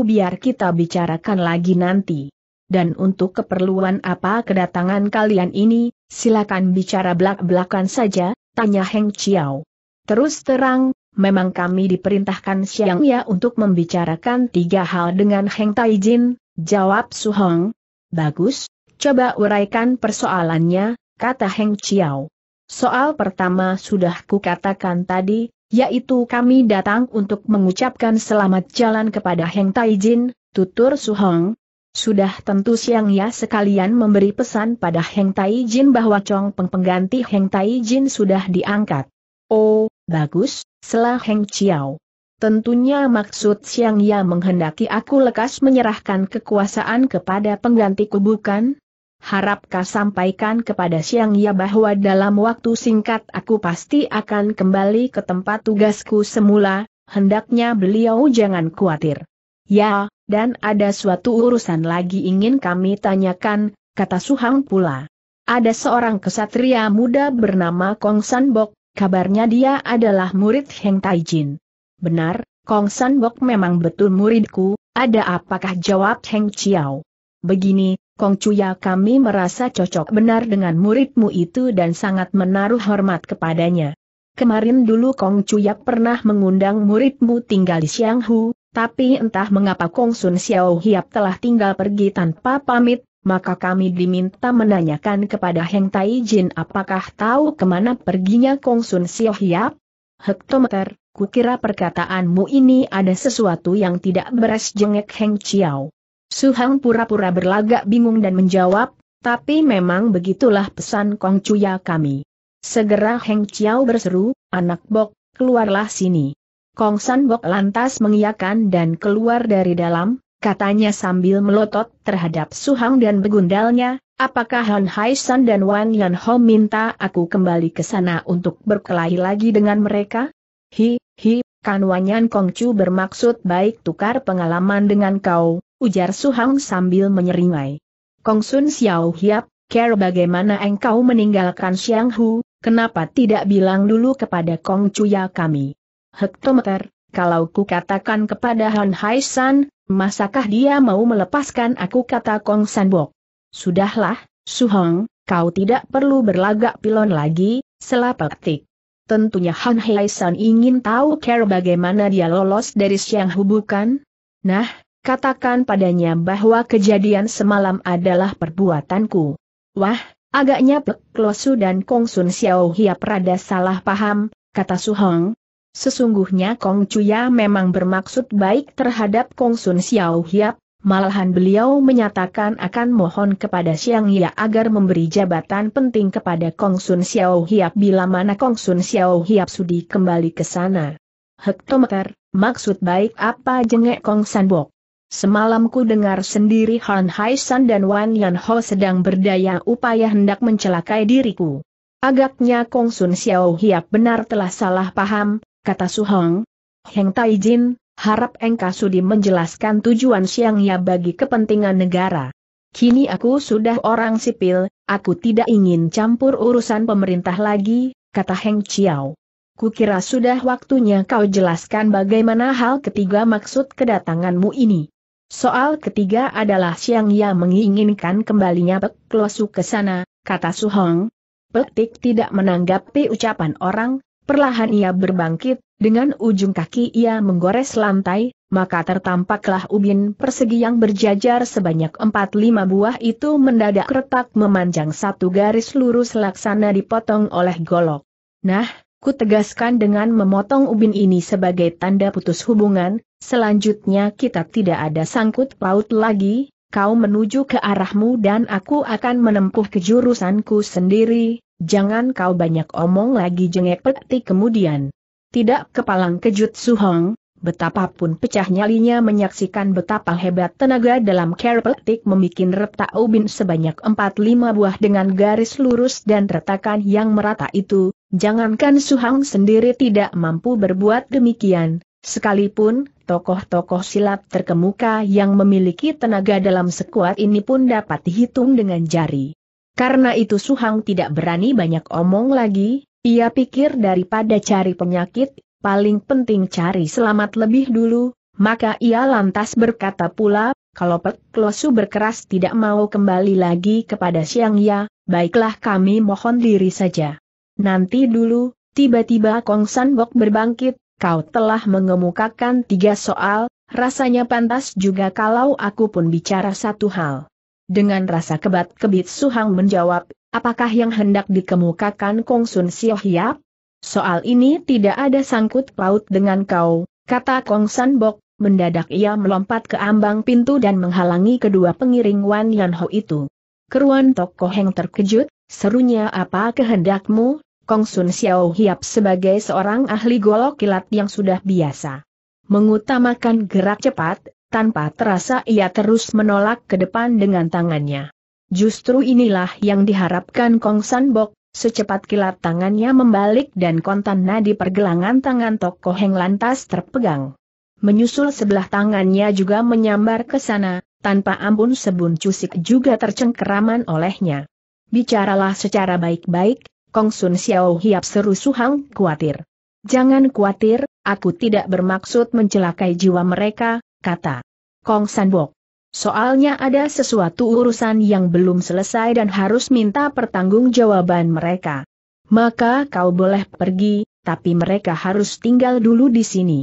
biar kita bicarakan lagi nanti. Dan untuk keperluan apa kedatangan kalian ini, silakan bicara belak-belakan saja, tanya Heng Chiao. Terus terang, memang kami diperintahkan Siang Ya untuk membicarakan tiga hal dengan Heng Taijin, jawab Su Hong. Bagus, coba uraikan persoalannya, kata Heng Chiao. Soal pertama sudah kukatakan tadi, yaitu kami datang untuk mengucapkan selamat jalan kepada Heng Taijin, tutur Su Suhong. Sudah tentu Siang Ya sekalian memberi pesan pada Heng Taijin bahwa Chong Peng pengganti Heng Taijin sudah diangkat. Oh, bagus, selah Heng Chiao. Tentunya maksud Siang Ya menghendaki aku lekas menyerahkan kekuasaan kepada penggantiku bukan? harapkah sampaikan kepada Siang Ya bahwa dalam waktu singkat aku pasti akan kembali ke tempat tugasku semula, hendaknya beliau jangan khawatir. Ya, dan ada suatu urusan lagi ingin kami tanyakan, kata Suhang pula. Ada seorang kesatria muda bernama Kong San Sanbok, kabarnya dia adalah murid Heng Taijin. Benar, Kong San Sanbok memang betul muridku, ada apakah jawab Heng Chiao. Begini, Kong Cuya kami merasa cocok benar dengan muridmu itu dan sangat menaruh hormat kepadanya. Kemarin dulu Kong Cuya pernah mengundang muridmu tinggal di Xianghu, tapi entah mengapa Kong Sun Xiao Hiap telah tinggal pergi tanpa pamit, maka kami diminta menanyakan kepada Heng Tai Jin apakah tahu kemana perginya Kong Sun Xiao Hiap? Hektometer, kukira perkataanmu ini ada sesuatu yang tidak beres jengek Heng Chiao. Su Hang pura-pura berlagak bingung dan menjawab, tapi memang begitulah pesan Kong Cuya kami. Segera Heng Chiao berseru, anak bok, keluarlah sini. Kong San Bok lantas mengiyakan dan keluar dari dalam, katanya sambil melotot terhadap Su Hang dan begundalnya, Apakah Han Hai San dan Wan Yan Ho minta aku kembali ke sana untuk berkelahi lagi dengan mereka? Hi, hi, Kan Wanyan Kongcu bermaksud baik tukar pengalaman dengan kau, ujar Suhang sambil menyeringai. Kongsun Xiao Hiap, care bagaimana engkau meninggalkan Xiang Hu, kenapa tidak bilang dulu kepada Kong Chu ya kami? Hektometer, kalau ku katakan kepada Han Hai San, masakah dia mau melepaskan aku kata Kong Sanbok? Sudahlah, Suhang, kau tidak perlu berlagak pilon lagi, selapetik. Tentunya Han Hei San ingin tahu care bagaimana dia lolos dari Siang hubukan. Nah, katakan padanya bahwa kejadian semalam adalah perbuatanku. Wah, agaknya Pek Losu dan Kong Sun Xiao Hia Prada salah paham, kata Su Hong. Sesungguhnya Kong Cuya memang bermaksud baik terhadap Kong Sun Xiao Hiap, Malahan beliau menyatakan akan mohon kepada Siang Ya agar memberi jabatan penting kepada Kong Sun Xiao Hiap bila mana Kong Sun Xiao Hiap sudi kembali ke sana. Hektometer, maksud baik apa jengek Kong San Bok? Semalam ku dengar sendiri Han Hai San dan Wan Yan Ho sedang berdaya upaya hendak mencelakai diriku. Agaknya Kong Sun Xiao Hiap benar telah salah paham, kata Su Hong. Heng Tai Jin, harap engkau sudi menjelaskan tujuan siangnya bagi kepentingan negara. Kini aku sudah orang sipil, aku tidak ingin campur urusan pemerintah lagi, kata Heng Chiao. Kukira sudah waktunya kau jelaskan bagaimana hal ketiga maksud kedatanganmu ini. Soal ketiga adalah Siang menginginkan kembalinya Pek Losu ke sana, kata Su Hong. Pek Tik tidak menanggapi ucapan orang, Perlahan ia berbangkit, dengan ujung kaki ia menggores lantai, maka tertampaklah ubin persegi yang berjajar sebanyak empat lima buah itu mendadak retak memanjang satu garis lurus laksana dipotong oleh golok. Nah, ku tegaskan dengan memotong ubin ini sebagai tanda putus hubungan, selanjutnya kita tidak ada sangkut paut lagi, kau menuju ke arahmu dan aku akan menempuh kejurusanku sendiri, Jangan kau banyak omong lagi jengek peti kemudian. Tidak kepalang kejut Suhong, betapapun pecah nyalinya menyaksikan betapa hebat tenaga dalam care petik memikin retak ubin sebanyak 4-5 buah dengan garis lurus dan retakan yang merata itu, jangankan Suhang sendiri tidak mampu berbuat demikian, sekalipun tokoh-tokoh silat terkemuka yang memiliki tenaga dalam sekuat ini pun dapat dihitung dengan jari. Karena itu Suhang tidak berani banyak omong lagi, ia pikir daripada cari penyakit, paling penting cari selamat lebih dulu, maka ia lantas berkata pula, kalau Pek Losu berkeras tidak mau kembali lagi kepada Siang Ya, baiklah kami mohon diri saja. Nanti dulu, tiba-tiba Kong San Bok berbangkit, kau telah mengemukakan tiga soal, rasanya pantas juga kalau aku pun bicara satu hal. Dengan rasa kebat-kebit suhang menjawab, apakah yang hendak dikemukakan Kong Sun Sio Hiap? Soal ini tidak ada sangkut paut dengan kau, kata Kong San Bok, mendadak ia melompat ke ambang pintu dan menghalangi kedua pengiring Wan Yan Ho itu. Keruan Tok Heng terkejut, serunya apa kehendakmu, Kong Sun Xiao Hiap sebagai seorang ahli golok kilat yang sudah biasa mengutamakan gerak cepat, tanpa terasa ia terus menolak ke depan dengan tangannya. Justru inilah yang diharapkan Kong San Bok, secepat kilat tangannya membalik dan kontan nadi pergelangan tangan Tokoh Heng lantas terpegang. Menyusul sebelah tangannya juga menyambar ke sana, tanpa ampun sebun cusik juga tercengkeraman olehnya. Bicaralah secara baik-baik, Kong Sun Xiao Hiap seru Suhang khawatir. Jangan khawatir, aku tidak bermaksud mencelakai jiwa mereka, kata Kong Sanbok. Soalnya ada sesuatu urusan yang belum selesai dan harus minta pertanggungjawaban mereka. Maka kau boleh pergi, tapi mereka harus tinggal dulu di sini.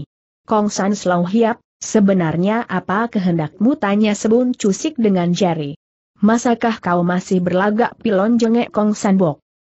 Kong San selalu Hiap, sebenarnya apa kehendakmu tanya Sebun Cusik dengan jari. Masakah kau masih berlagak pilon jengek Kong San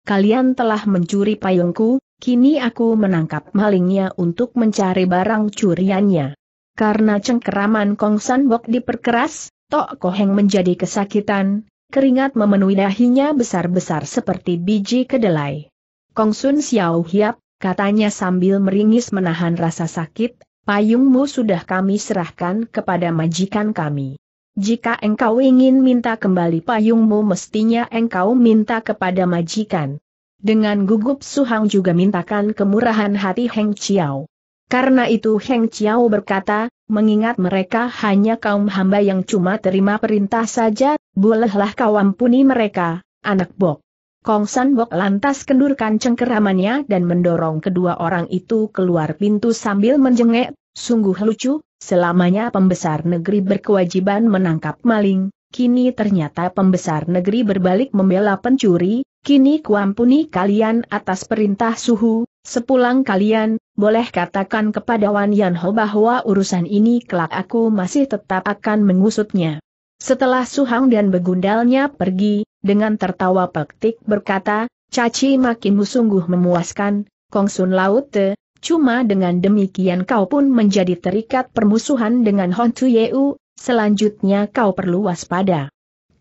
Kalian telah mencuri payungku, kini aku menangkap malingnya untuk mencari barang curiannya. Karena cengkeraman Kong San Bok diperkeras, Tok Koheng menjadi kesakitan, keringat memenuhi dahinya besar-besar seperti biji kedelai. Kong Sun Xiao Hiap, katanya sambil meringis menahan rasa sakit, payungmu sudah kami serahkan kepada majikan kami. Jika engkau ingin minta kembali payungmu mestinya engkau minta kepada majikan. Dengan gugup Suhang juga mintakan kemurahan hati Heng Chiao. Karena itu Heng Chiao berkata, mengingat mereka hanya kaum hamba yang cuma terima perintah saja, bolehlah kau ampuni mereka, anak Bok. Kong San Bok lantas kendurkan cengkeramannya dan mendorong kedua orang itu keluar pintu sambil menjengek, sungguh lucu, selamanya pembesar negeri berkewajiban menangkap maling, kini ternyata pembesar negeri berbalik membela pencuri, kini kuampuni kalian atas perintah suhu, Sepulang kalian, boleh katakan kepada Wan Yanho bahwa urusan ini kelak aku masih tetap akan mengusutnya. Setelah Suhang dan begundalnya pergi, dengan tertawa pektik berkata, Caci makinmu sungguh memuaskan, Kong Kongsun te, cuma dengan demikian kau pun menjadi terikat permusuhan dengan Hon Yeu, selanjutnya kau perlu waspada.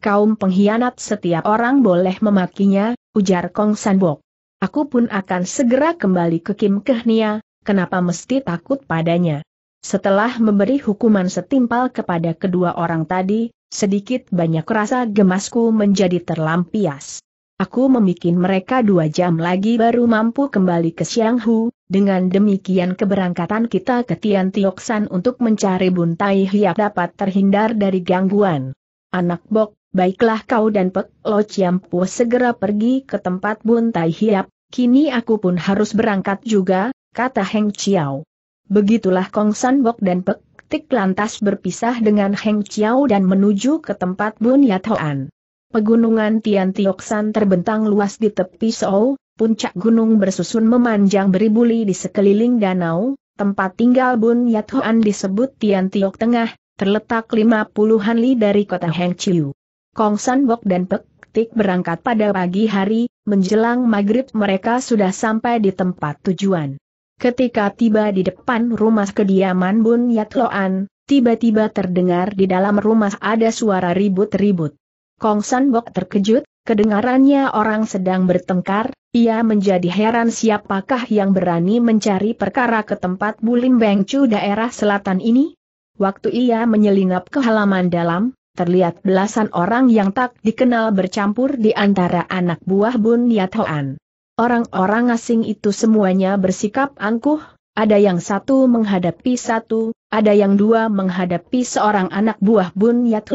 Kaum pengkhianat setiap orang boleh memakinya, ujar Kong Bok. Aku pun akan segera kembali ke Kim Kehnia, kenapa mesti takut padanya? Setelah memberi hukuman setimpal kepada kedua orang tadi, sedikit banyak rasa gemasku menjadi terlampias. Aku memikin mereka dua jam lagi baru mampu kembali ke Xianghu, dengan demikian keberangkatan kita ke Tian Tioksan untuk mencari buntai hiap dapat terhindar dari gangguan. Anak Bok, Baiklah kau dan Pek Lo Chiampu segera pergi ke tempat Bun Tai Hiap, kini aku pun harus berangkat juga, kata Heng Chiao. Begitulah Kong San Bok dan Pek Tik lantas berpisah dengan Heng Chiao dan menuju ke tempat Bun Yat Hoan. Pegunungan Tian Tiok San terbentang luas di tepi Sou, puncak gunung bersusun memanjang beribuli di sekeliling danau, tempat tinggal Bun Yat Hoan disebut Tian Tiok Tengah, terletak lima puluhan li dari kota Heng Chiu. Kong San Bok dan Pek Tik berangkat pada pagi hari, menjelang maghrib mereka sudah sampai di tempat tujuan. Ketika tiba di depan rumah kediaman Bun Yat Loan, tiba-tiba terdengar di dalam rumah ada suara ribut-ribut. Kong San Bok terkejut, kedengarannya orang sedang bertengkar, ia menjadi heran siapakah yang berani mencari perkara ke tempat Bulim Bengcu daerah selatan ini. Waktu ia menyelinap ke halaman dalam, terlihat belasan orang yang tak dikenal bercampur di antara anak buah Bun Yat Orang-orang asing itu semuanya bersikap angkuh, ada yang satu menghadapi satu, ada yang dua menghadapi seorang anak buah Bun Yat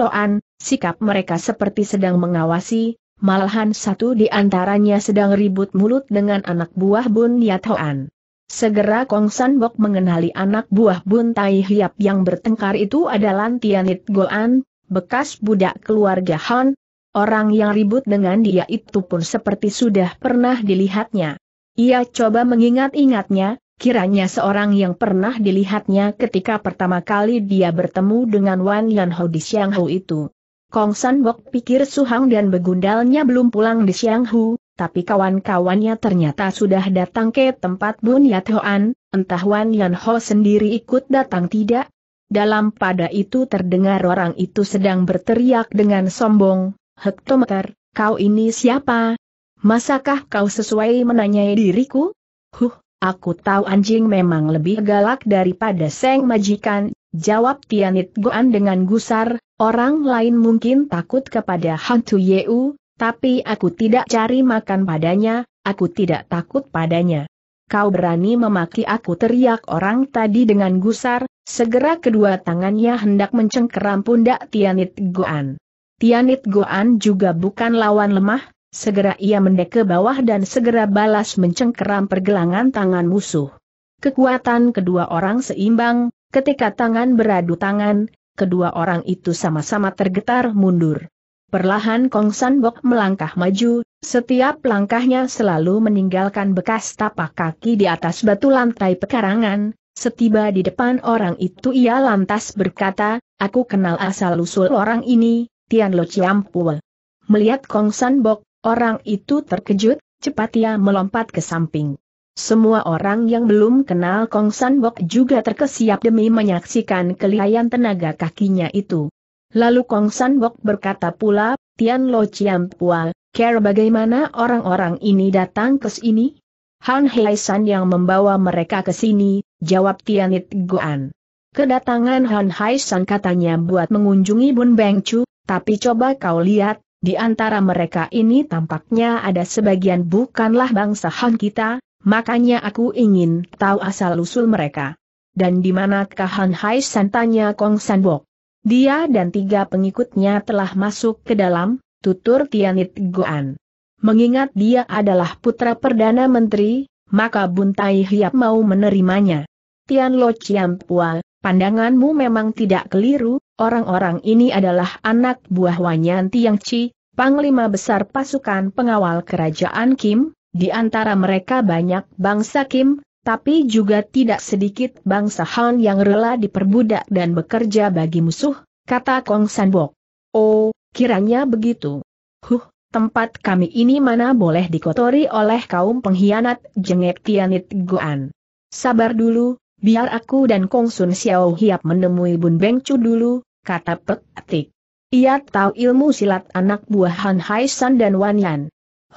sikap mereka seperti sedang mengawasi, Malahan satu di antaranya sedang ribut mulut dengan anak buah Bun Yathoan. Segera Kong San Bok mengenali anak buah Bun Tai Hiap yang bertengkar itu adalah Tianit Goan, bekas budak keluarga Han, orang yang ribut dengan dia itu pun seperti sudah pernah dilihatnya. Ia coba mengingat-ingatnya, kiranya seorang yang pernah dilihatnya ketika pertama kali dia bertemu dengan Wan Yanho di Xianghu itu. Kong San Bok pikir Suhang dan begundalnya belum pulang di Xianghu, tapi kawan-kawannya ternyata sudah datang ke tempat Bun Yathoan, entah Wan Yanho sendiri ikut datang tidak, dalam pada itu terdengar orang itu sedang berteriak dengan sombong, Hektometer, kau ini siapa? Masakah kau sesuai menanyai diriku? Huh, aku tahu anjing memang lebih galak daripada seng majikan, jawab Tianit Goan dengan gusar, orang lain mungkin takut kepada hantu Yeu, tapi aku tidak cari makan padanya, aku tidak takut padanya. Kau berani memaki aku teriak orang tadi dengan gusar, Segera kedua tangannya hendak mencengkeram pundak Tianit Goan. Tianit Goan juga bukan lawan lemah, segera ia mendek ke bawah dan segera balas mencengkeram pergelangan tangan musuh. Kekuatan kedua orang seimbang, ketika tangan beradu tangan, kedua orang itu sama-sama tergetar mundur. Perlahan Kong Sanbok melangkah maju, setiap langkahnya selalu meninggalkan bekas tapak kaki di atas batu lantai pekarangan, Setiba di depan orang itu ia lantas berkata, aku kenal asal-usul orang ini, Tian Lo Chiampul. Melihat Kong San Bok, orang itu terkejut, cepat ia melompat ke samping. Semua orang yang belum kenal Kong San Bok juga terkesiap demi menyaksikan kelihayan tenaga kakinya itu. Lalu Kong San Bok berkata pula, Tian Lo Chiampual, care bagaimana orang-orang ini datang ke sini? Han Hai San yang membawa mereka ke sini, jawab Tianit Goan. Kedatangan Han Hai San katanya buat mengunjungi Bun Beng Chu, tapi coba kau lihat, di antara mereka ini tampaknya ada sebagian bukanlah bangsa Han kita, makanya aku ingin tahu asal-usul mereka. Dan di manakah Han Hai San tanya Kong Sanbo. Dia dan tiga pengikutnya telah masuk ke dalam, tutur Tianit Goan. Mengingat dia adalah putra Perdana Menteri, maka Buntai Hiap mau menerimanya. Tian Lo Pua, pandanganmu memang tidak keliru, orang-orang ini adalah anak buah Wanyan Tiang Chi, Panglima Besar Pasukan Pengawal Kerajaan Kim, di antara mereka banyak bangsa Kim, tapi juga tidak sedikit bangsa Han yang rela diperbudak dan bekerja bagi musuh, kata Kong Bok. Oh, kiranya begitu. Huh, tempat kami ini mana boleh dikotori oleh kaum pengkhianat jengek Tianit Goan. Sabar dulu, Biar aku dan Kong Sun Xiao Hiap menemui Bun Beng Chu dulu, kata Pek Atik. Ia tahu ilmu silat anak buah Han Hai San dan Wan Yan.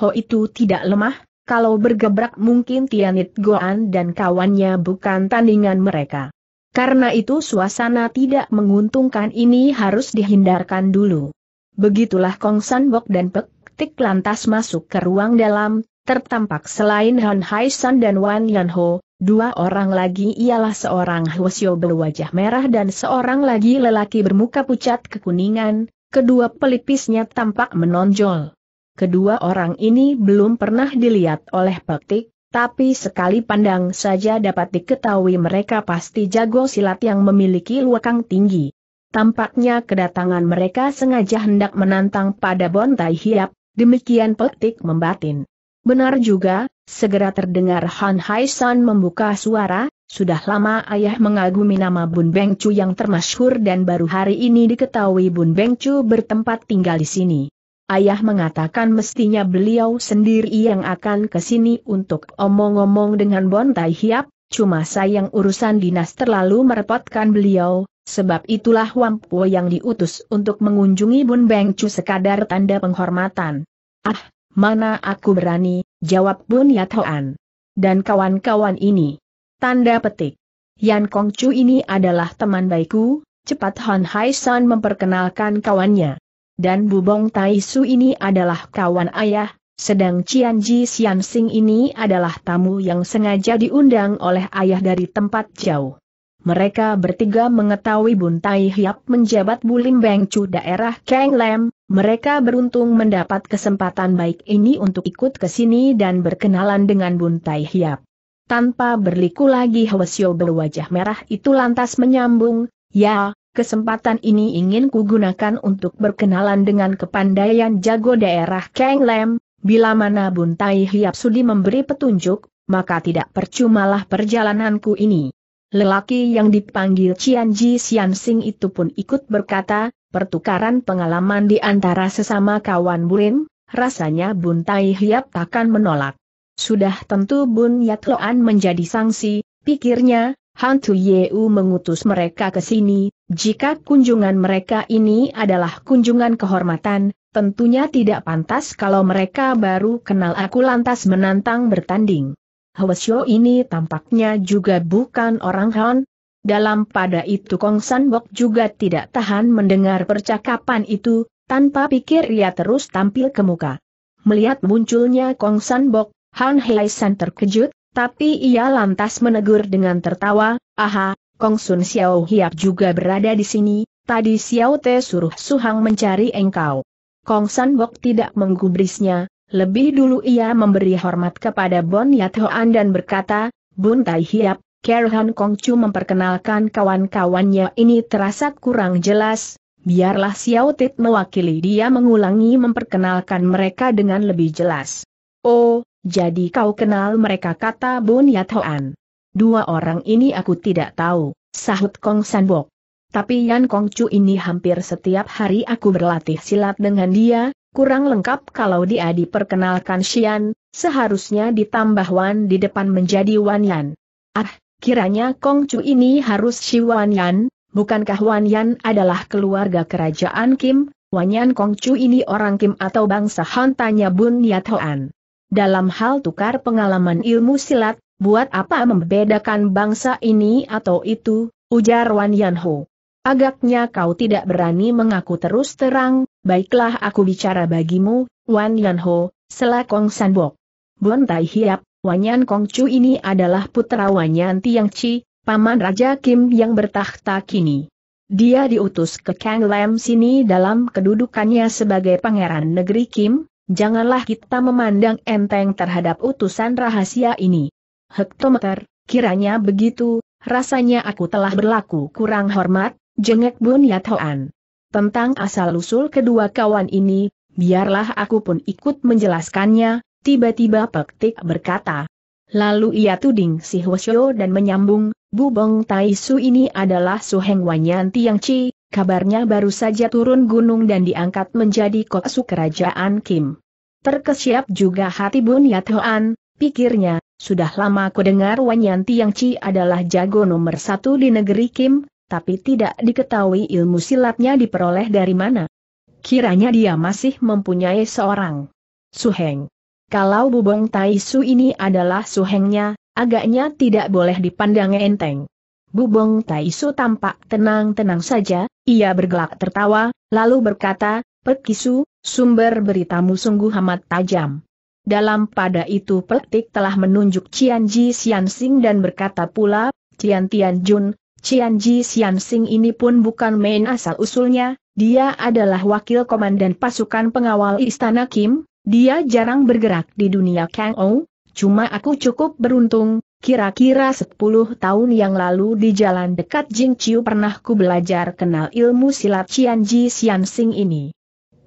Ho itu tidak lemah, kalau bergebrak mungkin Tianit Goan dan kawannya bukan tandingan mereka. Karena itu suasana tidak menguntungkan ini harus dihindarkan dulu. Begitulah Kong San Bok dan Pek Tik lantas masuk ke ruang dalam, tertampak selain Han Hai San dan Wan Yan Ho, Dua orang lagi ialah seorang Hwasyo berwajah merah dan seorang lagi lelaki bermuka pucat kekuningan, kedua pelipisnya tampak menonjol. Kedua orang ini belum pernah dilihat oleh Petik, tapi sekali pandang saja dapat diketahui mereka pasti jago silat yang memiliki luakang tinggi. Tampaknya kedatangan mereka sengaja hendak menantang pada Bontai Hiap, demikian Petik membatin. Benar juga, segera terdengar Han Hai San membuka suara, sudah lama ayah mengagumi nama Bun Beng Chu yang termasyhur dan baru hari ini diketahui Bun Beng Chu bertempat tinggal di sini. Ayah mengatakan mestinya beliau sendiri yang akan ke sini untuk omong-omong dengan Bon Tai Hiap, cuma sayang urusan dinas terlalu merepotkan beliau, Sebab itulah Wampo yang diutus untuk mengunjungi Bun Beng Chu sekadar tanda penghormatan. Ah, Mana aku berani, jawab Bun Hoan. Dan kawan-kawan ini. Tanda petik. Yan Kongcu ini adalah teman baikku, cepat Han Hai San memperkenalkan kawannya. Dan Bubong Tai Su ini adalah kawan ayah, sedang Cian Ji Xian Sing ini adalah tamu yang sengaja diundang oleh ayah dari tempat jauh. Mereka bertiga mengetahui Bun Tai Hiap menjabat Bulim Chu daerah Keng Lam, mereka beruntung mendapat kesempatan baik ini untuk ikut ke sini dan berkenalan dengan Buntai Hiap. Tanpa berliku lagi Hwasyo berwajah merah itu lantas menyambung, ya, kesempatan ini ingin kugunakan untuk berkenalan dengan kepandaian jago daerah Kang Lem, bila mana Buntai Hiap sudi memberi petunjuk, maka tidak percumalah perjalananku ini. Lelaki yang dipanggil Cian Ji Sian Sing itu pun ikut berkata, pertukaran pengalaman di antara sesama kawan Burin, rasanya Bun Tai Hiap takkan menolak. Sudah tentu Bun Yat Loan menjadi sanksi, pikirnya, Hantu Yeu mengutus mereka ke sini, jika kunjungan mereka ini adalah kunjungan kehormatan, tentunya tidak pantas kalau mereka baru kenal aku lantas menantang bertanding. Hwasyo ini tampaknya juga bukan orang Han, dalam pada itu Kong San Bok juga tidak tahan mendengar percakapan itu, tanpa pikir ia terus tampil ke muka. Melihat munculnya Kong San Bok, Han Hei San terkejut, tapi ia lantas menegur dengan tertawa, aha, Kong Sun Xiao Hiap juga berada di sini, tadi Xiao Te suruh Suhang mencari engkau. Kong San Bok tidak menggubrisnya, lebih dulu ia memberi hormat kepada Bon Yat Hoan dan berkata, Bun Tai Hiap, Kerhan Kongcu memperkenalkan kawan-kawannya ini terasa kurang jelas, biarlah Xiao Tit mewakili dia mengulangi memperkenalkan mereka dengan lebih jelas. Oh, jadi kau kenal mereka kata Bun Yathoan. Dua orang ini aku tidak tahu, sahut Kong Sanbok. Tapi Yan Kongcu ini hampir setiap hari aku berlatih silat dengan dia, kurang lengkap kalau dia diperkenalkan Xian, seharusnya ditambah Wan di depan menjadi Wan Yan. Ah, Kiranya Kong Chu ini harus si Wan bukankah Wan adalah keluarga kerajaan Kim, Wanyan Yan Kong Chu ini orang Kim atau bangsa Han tanya Bun Yat Hoan. Dalam hal tukar pengalaman ilmu silat, buat apa membedakan bangsa ini atau itu, ujar Wan Yan Ho. Agaknya kau tidak berani mengaku terus terang, baiklah aku bicara bagimu, Wan Yan Ho, selakong sanbok. Bun Tai Hiap, Wanyan Kongcu ini adalah putra Wanyan Tiangci, paman Raja Kim yang bertahta kini. Dia diutus ke Kang Lam sini dalam kedudukannya sebagai pangeran negeri Kim, janganlah kita memandang enteng terhadap utusan rahasia ini. Hektometer, kiranya begitu, rasanya aku telah berlaku kurang hormat, jengek Bun Yathoan. Tentang asal-usul kedua kawan ini, biarlah aku pun ikut menjelaskannya, Tiba-tiba Pek Tik berkata. Lalu ia tuding si Hwasyo dan menyambung, Bu Bong Tai Su ini adalah Su Heng Wanyan Tiang Chi, kabarnya baru saja turun gunung dan diangkat menjadi koksu kerajaan Kim. Terkesiap juga hati Bun Yat Hoan, pikirnya, sudah lama ku dengar Wanyan Yang Chi adalah jago nomor satu di negeri Kim, tapi tidak diketahui ilmu silatnya diperoleh dari mana. Kiranya dia masih mempunyai seorang Suheng. Kalau Bubong Taisu ini adalah suhengnya, agaknya tidak boleh dipandang enteng. Bubong Taisu tampak tenang-tenang saja, ia bergelak tertawa, lalu berkata, perkisu, sumber beritamu sungguh amat tajam. Dalam pada itu Petik telah menunjuk Cian Ji Xian Sing dan berkata pula, Cian Tian Jun, Cian Ji Xian Sing ini pun bukan main asal-usulnya, dia adalah wakil komandan pasukan pengawal Istana Kim, dia jarang bergerak di dunia Kang Ou, cuma aku cukup beruntung, kira-kira 10 tahun yang lalu di jalan dekat Jing Chiu pernah ku belajar kenal ilmu silat Cian Ji Xian Sing ini.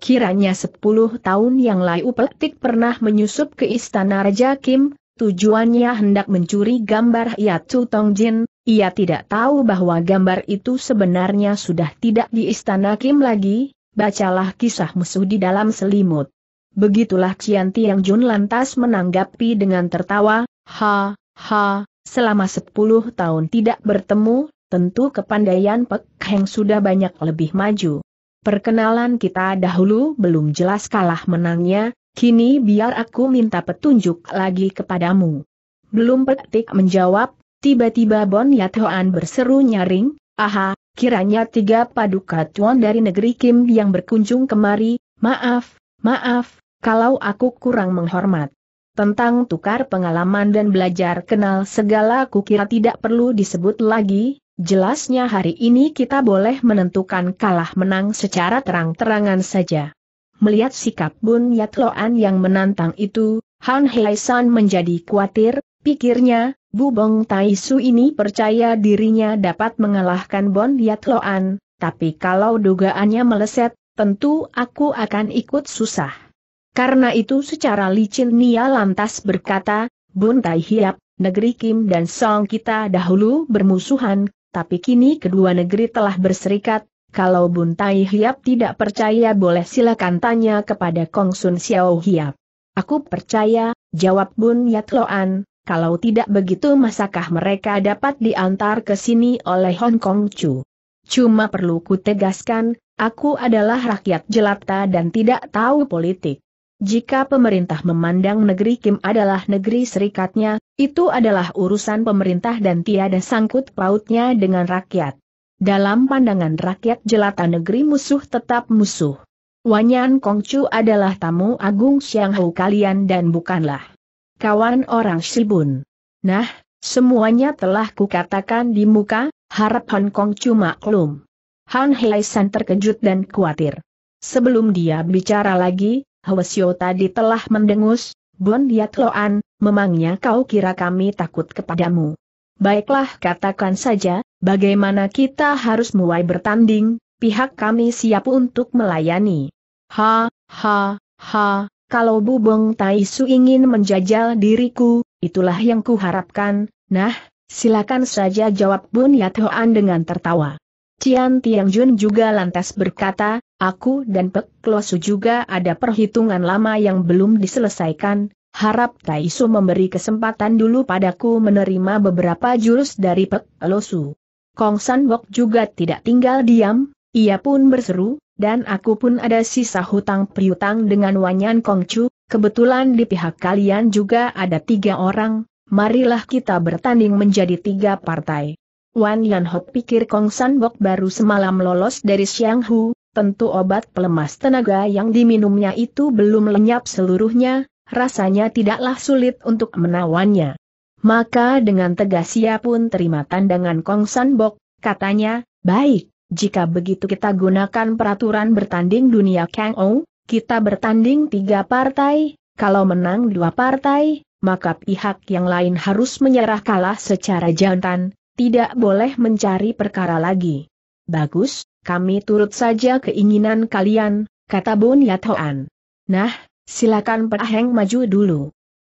Kiranya 10 tahun yang lalu Petik pernah menyusup ke istana Raja Kim, tujuannya hendak mencuri gambar Yatu Tong Jin, ia tidak tahu bahwa gambar itu sebenarnya sudah tidak di istana Kim lagi, bacalah kisah musuh di dalam selimut. Begitulah Cian Tiang Jun lantas menanggapi dengan tertawa, ha, ha, selama sepuluh tahun tidak bertemu, tentu kepandaian Pek Heng sudah banyak lebih maju. Perkenalan kita dahulu belum jelas kalah menangnya, kini biar aku minta petunjuk lagi kepadamu. Belum petik menjawab, tiba-tiba Bon Yathoan berseru nyaring, aha, kiranya tiga paduka tuan dari negeri Kim yang berkunjung kemari, maaf, maaf, kalau aku kurang menghormat. Tentang tukar pengalaman dan belajar kenal segala kukira tidak perlu disebut lagi, jelasnya hari ini kita boleh menentukan kalah menang secara terang-terangan saja. Melihat sikap Bun Yatloan yang menantang itu, Han San menjadi khawatir, pikirnya, Bubong Tai Su ini percaya dirinya dapat mengalahkan Bon Yatloan, tapi kalau dugaannya meleset, tentu aku akan ikut susah. Karena itu secara licin Nia lantas berkata, Bun Tai Hiap, negeri Kim dan Song kita dahulu bermusuhan, tapi kini kedua negeri telah berserikat, kalau Bun Tai Hiap tidak percaya boleh silakan tanya kepada Kong Sun Xiao Hiap. Aku percaya, jawab Bun Yat Loan, kalau tidak begitu masakah mereka dapat diantar ke sini oleh Hong Kong Chu. Cuma perlu kutegaskan, aku adalah rakyat jelata dan tidak tahu politik. Jika pemerintah memandang negeri Kim adalah negeri serikatnya, itu adalah urusan pemerintah dan tiada sangkut pautnya dengan rakyat. Dalam pandangan rakyat jelata negeri musuh tetap musuh. Wanyan Kongcu adalah tamu agung Siang kalian dan bukanlah kawan orang Shibun. Nah, semuanya telah kukatakan di muka, harap Hong Kongcu maklum. Han San terkejut dan khawatir. Sebelum dia bicara lagi, Hwasyo tadi telah mendengus, Bon Yat Loan, memangnya kau kira kami takut kepadamu. Baiklah katakan saja, bagaimana kita harus mulai bertanding, pihak kami siap untuk melayani. Ha, ha, ha, kalau Bubong Taisu ingin menjajal diriku, itulah yang kuharapkan, nah, silakan saja jawab Bun Yat Hoan dengan tertawa. Cian Tiang Jun juga lantas berkata, aku dan Pek Losu juga ada perhitungan lama yang belum diselesaikan, harap Taisu memberi kesempatan dulu padaku menerima beberapa jurus dari Pek Losu. Kong San Bok juga tidak tinggal diam, ia pun berseru, dan aku pun ada sisa hutang piutang dengan Wanyan Kong Chu, kebetulan di pihak kalian juga ada tiga orang, marilah kita bertanding menjadi tiga partai. Wan Yan pikir Kong San Bok baru semalam lolos dari Xiang Hu, tentu obat pelemas tenaga yang diminumnya itu belum lenyap seluruhnya, rasanya tidaklah sulit untuk menawannya. Maka dengan tegas ia pun terima tandangan Kong San Bok, katanya, baik, jika begitu kita gunakan peraturan bertanding dunia Kang Ou, kita bertanding tiga partai, kalau menang dua partai, maka pihak yang lain harus menyerah kalah secara jantan, tidak boleh mencari perkara lagi. Bagus, kami turut saja keinginan kalian, kata Bun Yathoan. Nah, silakan Pak maju dulu.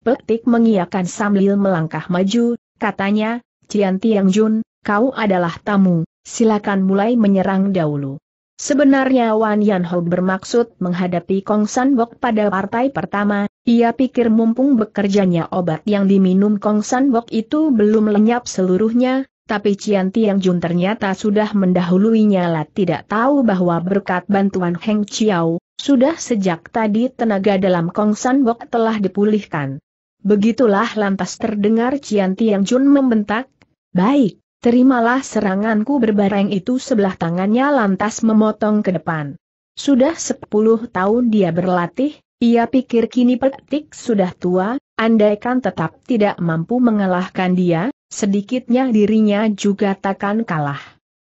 Petik mengiakan sambil melangkah maju, katanya, Cian Tiang Jun, kau adalah tamu, silakan mulai menyerang dahulu. Sebenarnya Wan Yan Ho bermaksud menghadapi Kong San Bok pada partai pertama, ia pikir mumpung bekerjanya obat yang diminum Kong San Bok itu belum lenyap seluruhnya, tapi Cian Tiang Jun ternyata sudah mendahuluinya lah tidak tahu bahwa berkat bantuan Heng Chiao, sudah sejak tadi tenaga dalam Kong San Bok telah dipulihkan. Begitulah lantas terdengar Cian Tiang Jun membentak, Baik, terimalah seranganku berbareng itu sebelah tangannya lantas memotong ke depan. Sudah sepuluh tahun dia berlatih, ia pikir kini petik sudah tua, andaikan tetap tidak mampu mengalahkan dia, sedikitnya dirinya juga takkan kalah.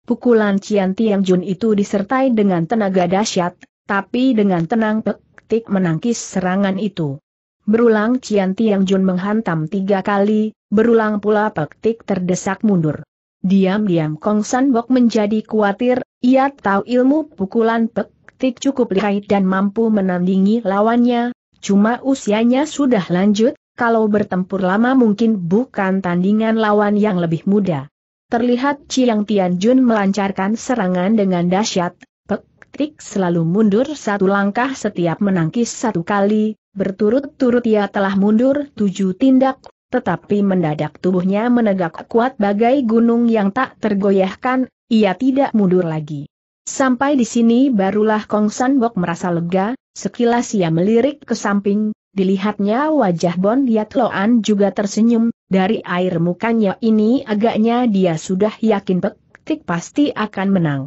Pukulan Cian Tiang Jun itu disertai dengan tenaga dahsyat, tapi dengan tenang Pek menangkis serangan itu. Berulang Cian Tiang Jun menghantam tiga kali, berulang pula Pek terdesak mundur. Diam-diam Kong San Bok menjadi khawatir, ia tahu ilmu pukulan Pek Tik cukup lihai dan mampu menandingi lawannya, cuma usianya sudah lanjut, kalau bertempur lama mungkin bukan tandingan lawan yang lebih muda. Terlihat Chiang Tianjun melancarkan serangan dengan dahsyat, Pek selalu mundur satu langkah setiap menangkis satu kali, berturut-turut ia telah mundur tujuh tindak, tetapi mendadak tubuhnya menegak kuat bagai gunung yang tak tergoyahkan, ia tidak mundur lagi. Sampai di sini barulah Kong San Bok merasa lega, sekilas ia melirik ke samping, Dilihatnya wajah Bon Yat Loan juga tersenyum, dari air mukanya ini agaknya dia sudah yakin Pektik pasti akan menang.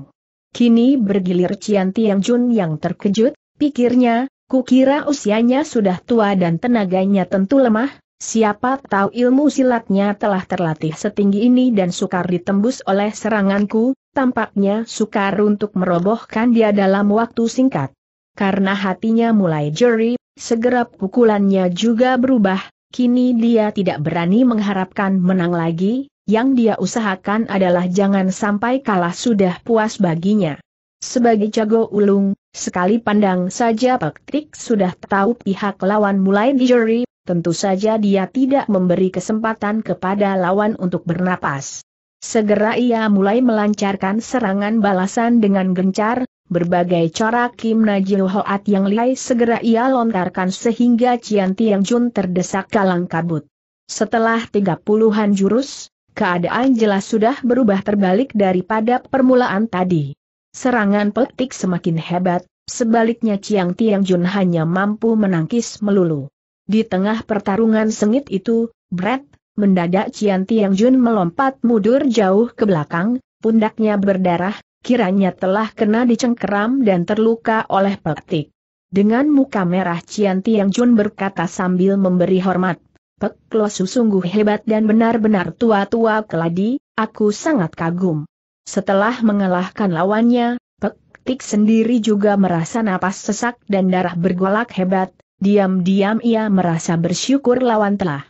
Kini bergilir Cian Tiang Jun yang terkejut, pikirnya, kukira usianya sudah tua dan tenaganya tentu lemah, siapa tahu ilmu silatnya telah terlatih setinggi ini dan sukar ditembus oleh seranganku, tampaknya sukar untuk merobohkan dia dalam waktu singkat. Karena hatinya mulai jeri, Segera pukulannya juga berubah, kini dia tidak berani mengharapkan menang lagi, yang dia usahakan adalah jangan sampai kalah sudah puas baginya. Sebagai jago ulung, sekali pandang saja Pak Trik sudah tahu pihak lawan mulai juri, tentu saja dia tidak memberi kesempatan kepada lawan untuk bernapas. Segera ia mulai melancarkan serangan balasan dengan gencar, Berbagai cara Kim Najil Hoat yang lihai segera ia lontarkan sehingga Cian Tiang Jun terdesak kalang kabut. Setelah tiga puluhan jurus, keadaan jelas sudah berubah terbalik daripada permulaan tadi. Serangan petik semakin hebat, sebaliknya Ciang Tiang Jun hanya mampu menangkis melulu. Di tengah pertarungan sengit itu, Brett, mendadak Cian Tiang Jun melompat mundur jauh ke belakang, pundaknya berdarah, kiranya telah kena dicengkeram dan terluka oleh petik. Dengan muka merah Cian Tiang Jun berkata sambil memberi hormat, Pek Losu sungguh hebat dan benar-benar tua-tua keladi, aku sangat kagum. Setelah mengalahkan lawannya, Pek Tik sendiri juga merasa napas sesak dan darah bergolak hebat, diam-diam ia merasa bersyukur lawan telah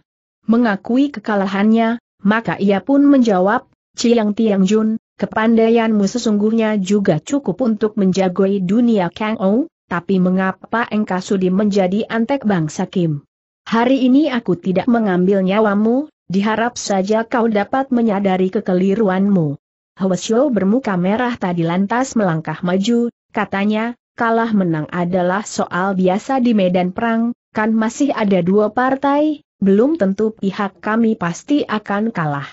mengakui kekalahannya, maka ia pun menjawab, Ciang Tiang Jun, Kepandaianmu sesungguhnya juga cukup untuk menjagoi dunia Kang Ou, tapi mengapa engkau sudi menjadi antek bangsa Kim? Hari ini aku tidak mengambil nyawamu, diharap saja kau dapat menyadari kekeliruanmu. Hwasyo bermuka merah tadi lantas melangkah maju, katanya, kalah menang adalah soal biasa di medan perang, kan masih ada dua partai, belum tentu pihak kami pasti akan kalah.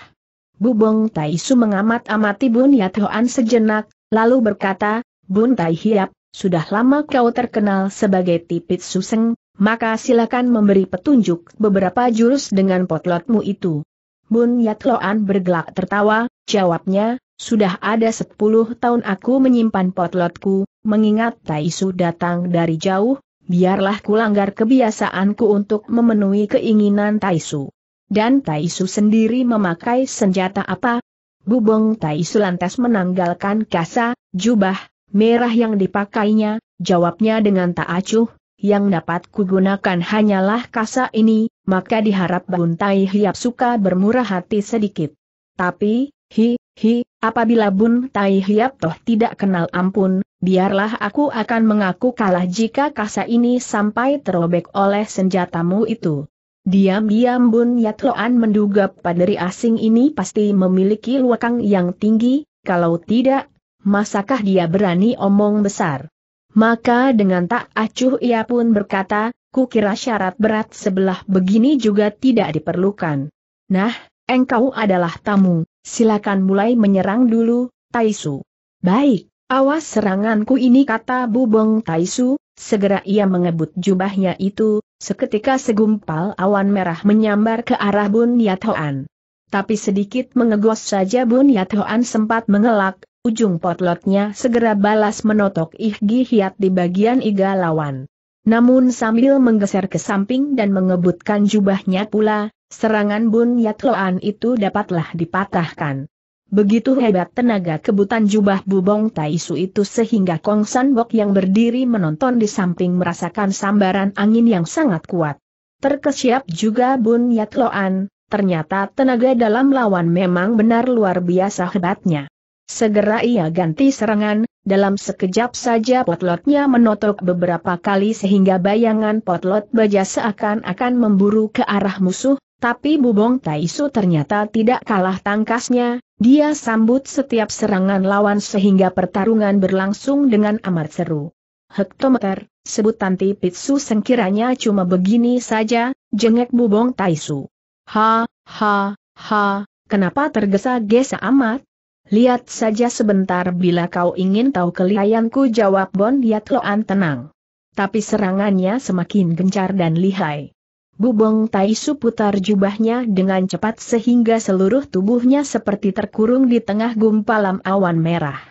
Bubong Su mengamat-amati Bun Yat Hoan sejenak, lalu berkata, Bun Tai Hiap, sudah lama kau terkenal sebagai tipit suseng, maka silakan memberi petunjuk beberapa jurus dengan potlotmu itu. Bun Yat Yatloan bergelak tertawa, jawabnya, sudah ada sepuluh tahun aku menyimpan potlotku, mengingat Tai Su datang dari jauh, biarlah kulanggar kebiasaanku untuk memenuhi keinginan Tai Su." dan Taisu sendiri memakai senjata apa? Bubong Taisu lantas menanggalkan kasa, jubah, merah yang dipakainya, jawabnya dengan tak acuh, yang dapat kugunakan hanyalah kasa ini, maka diharap Tai Hiap suka bermurah hati sedikit. Tapi, hi, hi, apabila Tai Hiap toh tidak kenal ampun, biarlah aku akan mengaku kalah jika kasa ini sampai terobek oleh senjatamu itu. Diam-diam Bun Yatloan menduga paderi asing ini pasti memiliki luakang yang tinggi, kalau tidak, masakah dia berani omong besar? Maka dengan tak acuh ia pun berkata, kukira syarat berat sebelah begini juga tidak diperlukan. Nah, engkau adalah tamu, silakan mulai menyerang dulu, Taisu. Baik, awas seranganku ini kata Bubong Taisu, segera ia mengebut jubahnya itu, Seketika segumpal awan merah menyambar ke arah Bun Yat Hoan. Tapi sedikit mengegos saja Bun Yat Hoan sempat mengelak, ujung potlotnya segera balas menotok Ihgi Hiat di bagian iga lawan. Namun sambil menggeser ke samping dan mengebutkan jubahnya pula, serangan Bun Yat Hoan itu dapatlah dipatahkan. Begitu hebat tenaga kebutan jubah bubong Taisu itu sehingga Kong San Bok yang berdiri menonton di samping merasakan sambaran angin yang sangat kuat. Terkesiap juga Bun Yat Loan, ternyata tenaga dalam lawan memang benar luar biasa hebatnya. Segera ia ganti serangan, dalam sekejap saja potlotnya menotok beberapa kali sehingga bayangan potlot baja seakan-akan memburu ke arah musuh, tapi Bubong Taisu ternyata tidak kalah tangkasnya, dia sambut setiap serangan lawan sehingga pertarungan berlangsung dengan amat seru. Hektometer, sebut Tanti Pitsu sengkiranya cuma begini saja, jengek Bubong Taisu. Ha, ha, ha, kenapa tergesa-gesa amat? Lihat saja sebentar bila kau ingin tahu kelihayanku jawab Bon Yatloan tenang. Tapi serangannya semakin gencar dan lihai. Bubong Taisu putar jubahnya dengan cepat sehingga seluruh tubuhnya seperti terkurung di tengah gumpalan awan merah.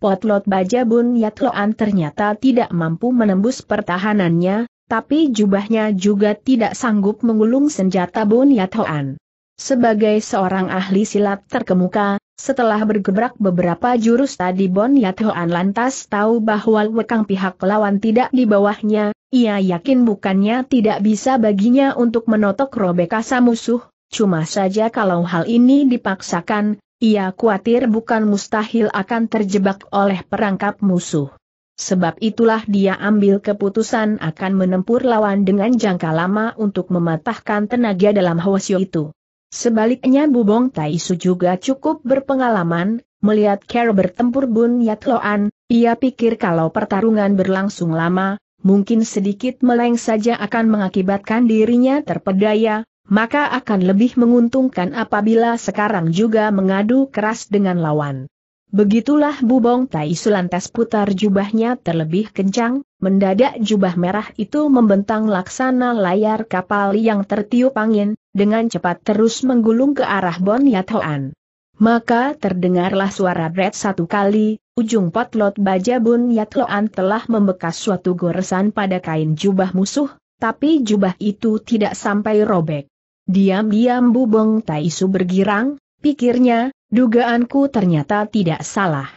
Potlot Baja Bun Yatloan ternyata tidak mampu menembus pertahanannya, tapi jubahnya juga tidak sanggup mengulung senjata Bun Yatloan. Sebagai seorang ahli silat terkemuka, setelah bergebrak beberapa jurus tadi Bon Yathoan lantas tahu bahwa wekang pihak lawan tidak di bawahnya, ia yakin bukannya tidak bisa baginya untuk menotok robek asa musuh, cuma saja kalau hal ini dipaksakan, ia khawatir bukan mustahil akan terjebak oleh perangkap musuh. Sebab itulah dia ambil keputusan akan menempur lawan dengan jangka lama untuk mematahkan tenaga dalam Hwasyo itu. Sebaliknya Bubong Taisu juga cukup berpengalaman, melihat Carol bertempur Bun Yatloan, ia pikir kalau pertarungan berlangsung lama, mungkin sedikit meleng saja akan mengakibatkan dirinya terpedaya, maka akan lebih menguntungkan apabila sekarang juga mengadu keras dengan lawan. Begitulah Bubong Tai Sulantas putar jubahnya terlebih kencang, mendadak jubah merah itu membentang laksana layar kapal yang tertiup angin, dengan cepat terus menggulung ke arah Bon Yathoan. Maka terdengarlah suara Brett satu kali, ujung potlot baja Bun Yatloan telah membekas suatu goresan pada kain jubah musuh, tapi jubah itu tidak sampai robek. Diam-diam bubong Taisu bergirang, pikirnya, dugaanku ternyata tidak salah.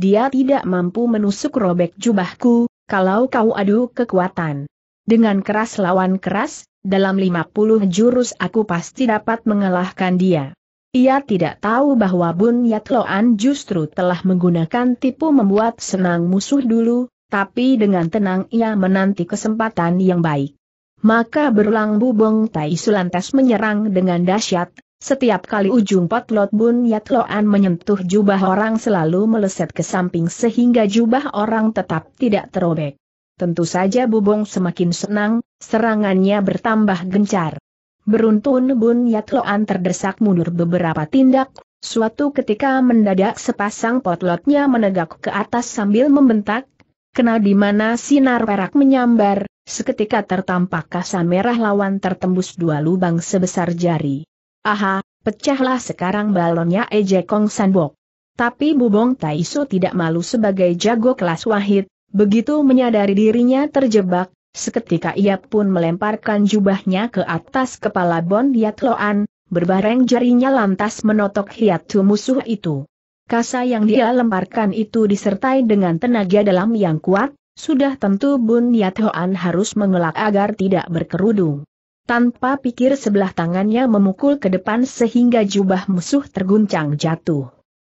Dia tidak mampu menusuk robek jubahku, kalau kau adu kekuatan. Dengan keras lawan keras, dalam 50 jurus aku pasti dapat mengalahkan dia. Ia tidak tahu bahwa Bun Yatloan justru telah menggunakan tipu membuat senang musuh dulu, tapi dengan tenang ia menanti kesempatan yang baik. Maka berulang bubong Tai Sulantes menyerang dengan dahsyat, setiap kali ujung potlot Bun Yatloan menyentuh jubah orang selalu meleset ke samping sehingga jubah orang tetap tidak terobek. Tentu saja Bubong semakin senang, serangannya bertambah gencar. Beruntun Bun Yatloan terdesak mundur beberapa tindak, suatu ketika mendadak sepasang potlotnya menegak ke atas sambil membentak, kena di mana sinar perak menyambar, seketika tertampak kasa merah lawan tertembus dua lubang sebesar jari. Aha, pecahlah sekarang balonnya Ejekong Sanbok. Tapi Bubong Taisu tidak malu sebagai jago kelas wahid, begitu menyadari dirinya terjebak, Seketika ia pun melemparkan jubahnya ke atas kepala Bon Loan, berbareng jarinya lantas menotok hiatu musuh itu. Kasa yang dia lemparkan itu disertai dengan tenaga dalam yang kuat, sudah tentu Bun Hoan harus mengelak agar tidak berkerudung. Tanpa pikir sebelah tangannya memukul ke depan sehingga jubah musuh terguncang jatuh.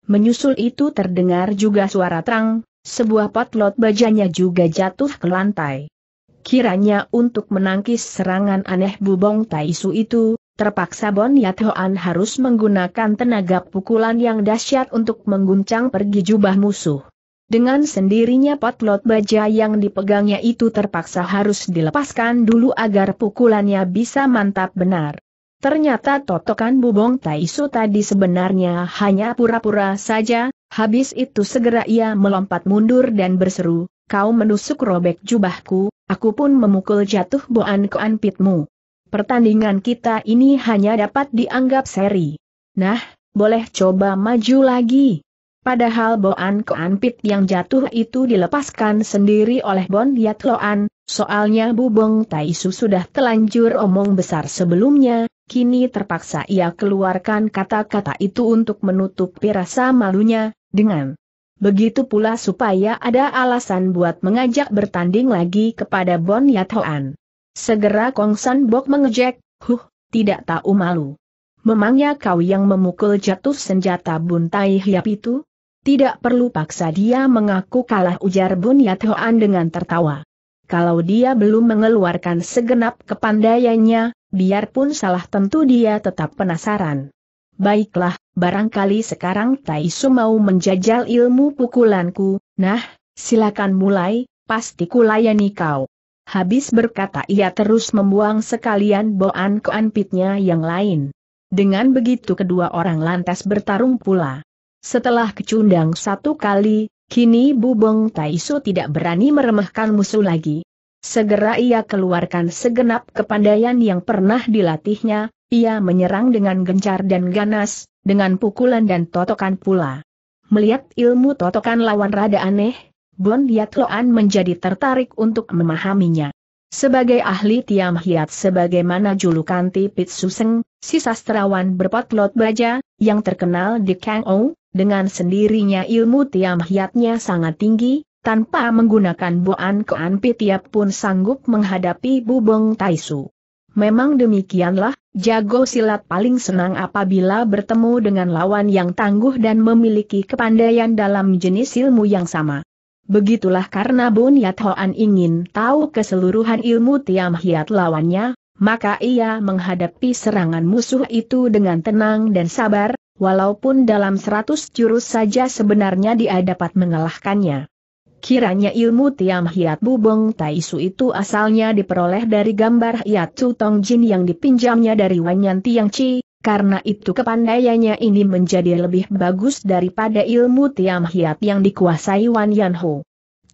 Menyusul itu terdengar juga suara terang, sebuah potlot bajanya juga jatuh ke lantai. Kiranya untuk menangkis serangan aneh bubong Taisu itu, terpaksa Bon Yathoan harus menggunakan tenaga pukulan yang dahsyat untuk mengguncang pergi jubah musuh. Dengan sendirinya potlot baja yang dipegangnya itu terpaksa harus dilepaskan dulu agar pukulannya bisa mantap benar. Ternyata totokan bubong Taisu tadi sebenarnya hanya pura-pura saja, habis itu segera ia melompat mundur dan berseru, kau menusuk robek jubahku, Aku pun memukul jatuh boan koan pitmu. Pertandingan kita ini hanya dapat dianggap seri. Nah, boleh coba maju lagi. Padahal boan koan pit yang jatuh itu dilepaskan sendiri oleh Bon Yatloan, soalnya Bubong Taisu sudah telanjur omong besar sebelumnya, kini terpaksa ia keluarkan kata-kata itu untuk menutup rasa malunya, dengan Begitu pula supaya ada alasan buat mengajak bertanding lagi kepada Bon Yathoan. Segera Kong San Bok mengejek, huh, tidak tahu malu. Memangnya kau yang memukul jatuh senjata Bun Tai hiap itu? Tidak perlu paksa dia mengaku kalah ujar Bun Yathoan dengan tertawa. Kalau dia belum mengeluarkan segenap kepandaiannya, biarpun salah tentu dia tetap penasaran. Baiklah, barangkali sekarang Taisu mau menjajal ilmu pukulanku, nah, silakan mulai, pasti kulayani kau. Habis berkata ia terus membuang sekalian boan keanpitnya yang lain. Dengan begitu kedua orang lantas bertarung pula. Setelah kecundang satu kali, kini Bubong Taisu tidak berani meremehkan musuh lagi. Segera ia keluarkan segenap kepandaian yang pernah dilatihnya, ia menyerang dengan gencar dan ganas, dengan pukulan dan totokan pula. Melihat ilmu totokan lawan rada aneh, Bon Yatloan menjadi tertarik untuk memahaminya. Sebagai ahli Tiam Hiat sebagaimana julukan Tipit Suseng, si sastrawan berpotlot baja, yang terkenal di Kang Ou, dengan sendirinya ilmu Tiam Hiatnya sangat tinggi, tanpa menggunakan Boan kean, Pitiap pun sanggup menghadapi Bubong Taisu. Memang demikianlah, jago silat paling senang apabila bertemu dengan lawan yang tangguh dan memiliki kepandaian dalam jenis ilmu yang sama. Begitulah karena Bun Yat Hoan ingin tahu keseluruhan ilmu Tiam Hiat lawannya, maka ia menghadapi serangan musuh itu dengan tenang dan sabar, walaupun dalam seratus jurus saja sebenarnya dia dapat mengalahkannya. Kiranya ilmu Tiam Hiat Bubong Taisu itu asalnya diperoleh dari gambar Hiat Chu Tong Jin yang dipinjamnya dari Wanyan Tiang Chi, karena itu kepandaiannya ini menjadi lebih bagus daripada ilmu Tiam Hiat yang dikuasai Wan Ho.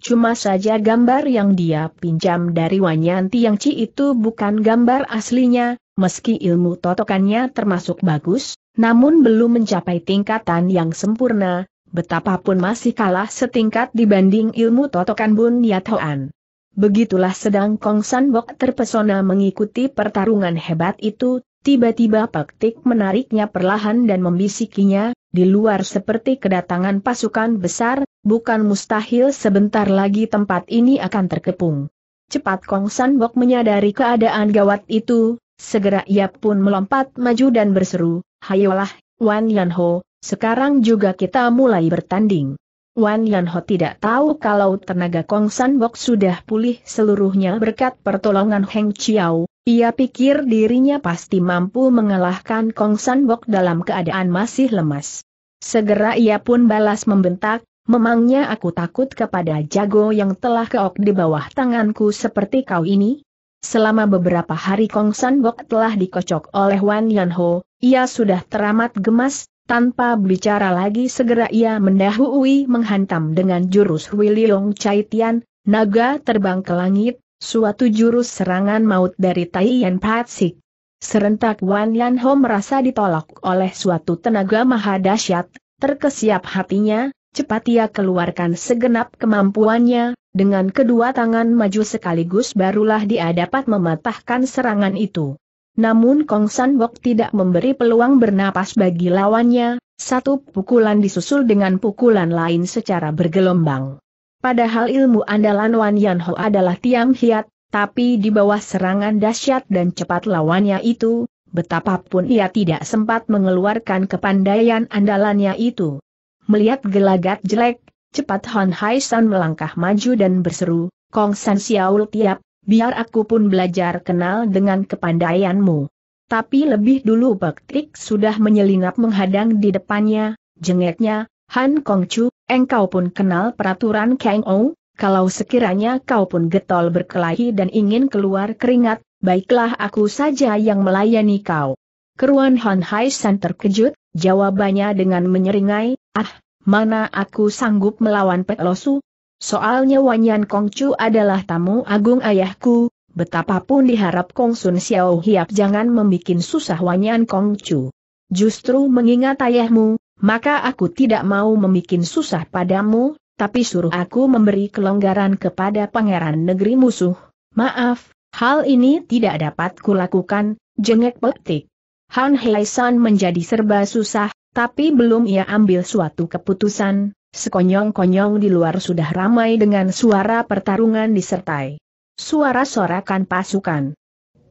Cuma saja gambar yang dia pinjam dari Wan Yan Tiang Chi itu bukan gambar aslinya, meski ilmu totokannya termasuk bagus, namun belum mencapai tingkatan yang sempurna, betapapun masih kalah setingkat dibanding ilmu totokan Bun Yatoan. Begitulah sedang Kong San Bok terpesona mengikuti pertarungan hebat itu, tiba-tiba praktik menariknya perlahan dan membisikinya, di luar seperti kedatangan pasukan besar, bukan mustahil sebentar lagi tempat ini akan terkepung. Cepat Kong San Bok menyadari keadaan gawat itu, segera ia pun melompat maju dan berseru, Hayolah, Wan Yan Ho, sekarang juga kita mulai bertanding. Wan Yanho tidak tahu kalau tenaga Kong San Bok sudah pulih seluruhnya berkat pertolongan Heng Chiao, ia pikir dirinya pasti mampu mengalahkan Kong San Bok dalam keadaan masih lemas. Segera ia pun balas membentak, memangnya aku takut kepada jago yang telah keok di bawah tanganku seperti kau ini? Selama beberapa hari Kong San Bok telah dikocok oleh Wan Yanho, ia sudah teramat gemas, tanpa bicara lagi segera ia mendahului menghantam dengan jurus Wiliong Chai Tian, naga terbang ke langit, suatu jurus serangan maut dari Taiyan Patsik. Serentak Wan Yan Ho merasa ditolak oleh suatu tenaga maha dahsyat, terkesiap hatinya, cepat ia keluarkan segenap kemampuannya, dengan kedua tangan maju sekaligus barulah dia dapat mematahkan serangan itu. Namun Kong San Bok tidak memberi peluang bernapas bagi lawannya, satu pukulan disusul dengan pukulan lain secara bergelombang. Padahal ilmu andalan Wan Yan Ho adalah Tiam Hiat, tapi di bawah serangan dahsyat dan cepat lawannya itu, betapapun ia tidak sempat mengeluarkan kepandaian andalannya itu. Melihat gelagat jelek, cepat Hon Hai San melangkah maju dan berseru, Kong San Siaul Tiap, biar aku pun belajar kenal dengan kepandaianmu. Tapi lebih dulu Baktik sudah menyelinap menghadang di depannya, jengeknya, Han kong chu, engkau pun kenal peraturan Kang Ou, kalau sekiranya kau pun getol berkelahi dan ingin keluar keringat, baiklah aku saja yang melayani kau. Keruan Han Hai San terkejut, jawabannya dengan menyeringai, ah, mana aku sanggup melawan Pek Losu, Soalnya Wanyan Kongcu adalah tamu agung ayahku, betapapun diharap Kong Sun Xiao Hiap jangan membuat susah Wanyan Kongcu. Justru mengingat ayahmu, maka aku tidak mau membuat susah padamu, tapi suruh aku memberi kelonggaran kepada pangeran negeri musuh. Maaf, hal ini tidak dapat kulakukan, jengek petik. Han Hei San menjadi serba susah, tapi belum ia ambil suatu keputusan, Sekonyong-konyong di luar sudah ramai dengan suara pertarungan disertai. Suara sorakan pasukan.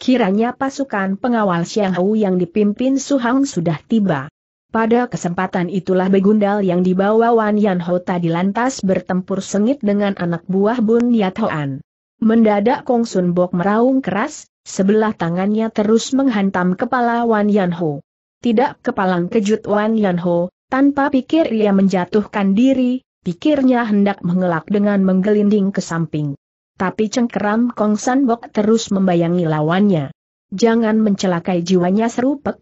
Kiranya pasukan pengawal Xianghou yang dipimpin Su Hang sudah tiba. Pada kesempatan itulah begundal yang dibawa Wan Yan Ho tadi lantas bertempur sengit dengan anak buah Bun Yat Hoan. Mendadak Kong Sun Bok meraung keras, sebelah tangannya terus menghantam kepala Wan Yan Ho. Tidak kepalang kejut Wan Yan Ho, tanpa pikir ia menjatuhkan diri, pikirnya hendak mengelak dengan menggelinding ke samping. Tapi cengkeram Kong San Bok terus membayangi lawannya. Jangan mencelakai jiwanya seru Pek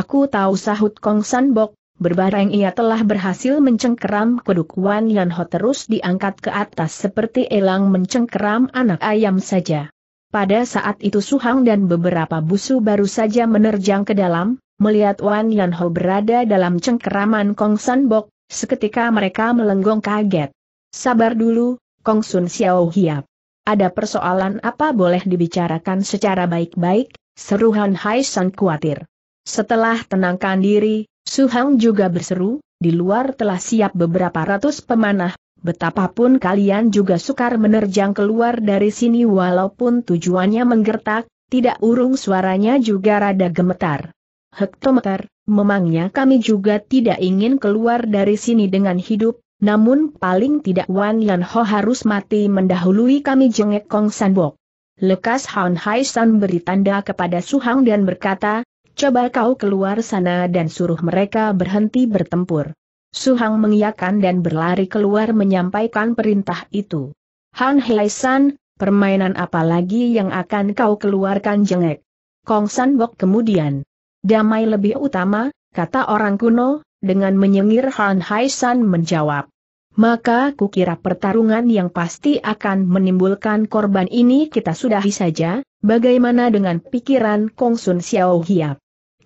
Aku tahu sahut Kong San Bok, berbareng ia telah berhasil mencengkeram kuduk Wan Yan Ho terus diangkat ke atas seperti elang mencengkeram anak ayam saja. Pada saat itu Suhang dan beberapa busu baru saja menerjang ke dalam, Melihat Wan Yanho berada dalam cengkeraman Kong San Bok, seketika mereka melenggong kaget. Sabar dulu, Kong Sun Xiao Hiap. Ada persoalan apa boleh dibicarakan secara baik-baik, seru Han Hai San khawatir. Setelah tenangkan diri, Su Hang juga berseru, di luar telah siap beberapa ratus pemanah, betapapun kalian juga sukar menerjang keluar dari sini walaupun tujuannya menggertak, tidak urung suaranya juga rada gemetar hektometer, memangnya kami juga tidak ingin keluar dari sini dengan hidup, namun paling tidak Wan Yan Ho harus mati mendahului kami jengek Kong Sanbok. Lekas Han Hai San beri tanda kepada Su Hang dan berkata, coba kau keluar sana dan suruh mereka berhenti bertempur. Su Hang mengiyakan dan berlari keluar menyampaikan perintah itu. Han Hai San, permainan apa lagi yang akan kau keluarkan jengek? Kong San Bok kemudian Damai lebih utama, kata orang kuno, dengan menyengir Han Haisan menjawab. Maka kukira pertarungan yang pasti akan menimbulkan korban ini kita sudahi saja, bagaimana dengan pikiran Kong Sun Xiao Hiap?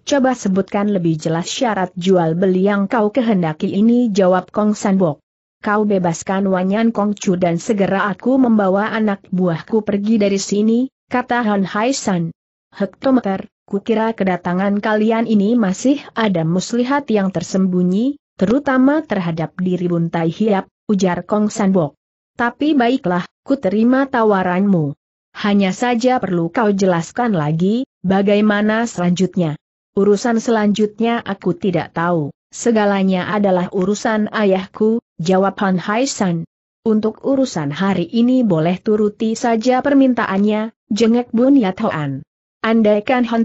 Coba sebutkan lebih jelas syarat jual beli yang kau kehendaki ini jawab Kong Sanbo. Kau bebaskan Wanyan Kong Chu dan segera aku membawa anak buahku pergi dari sini, kata Han Hai San. Hektometer, Kukira kedatangan kalian ini masih ada muslihat yang tersembunyi, terutama terhadap diri Buntai Hiap, ujar Kong Sanbok. Tapi baiklah, ku terima tawaranmu. Hanya saja perlu kau jelaskan lagi, bagaimana selanjutnya. Urusan selanjutnya aku tidak tahu, segalanya adalah urusan ayahku, jawab Han Hai San. Untuk urusan hari ini boleh turuti saja permintaannya, jengek Bun Yathoan. Andaikan Han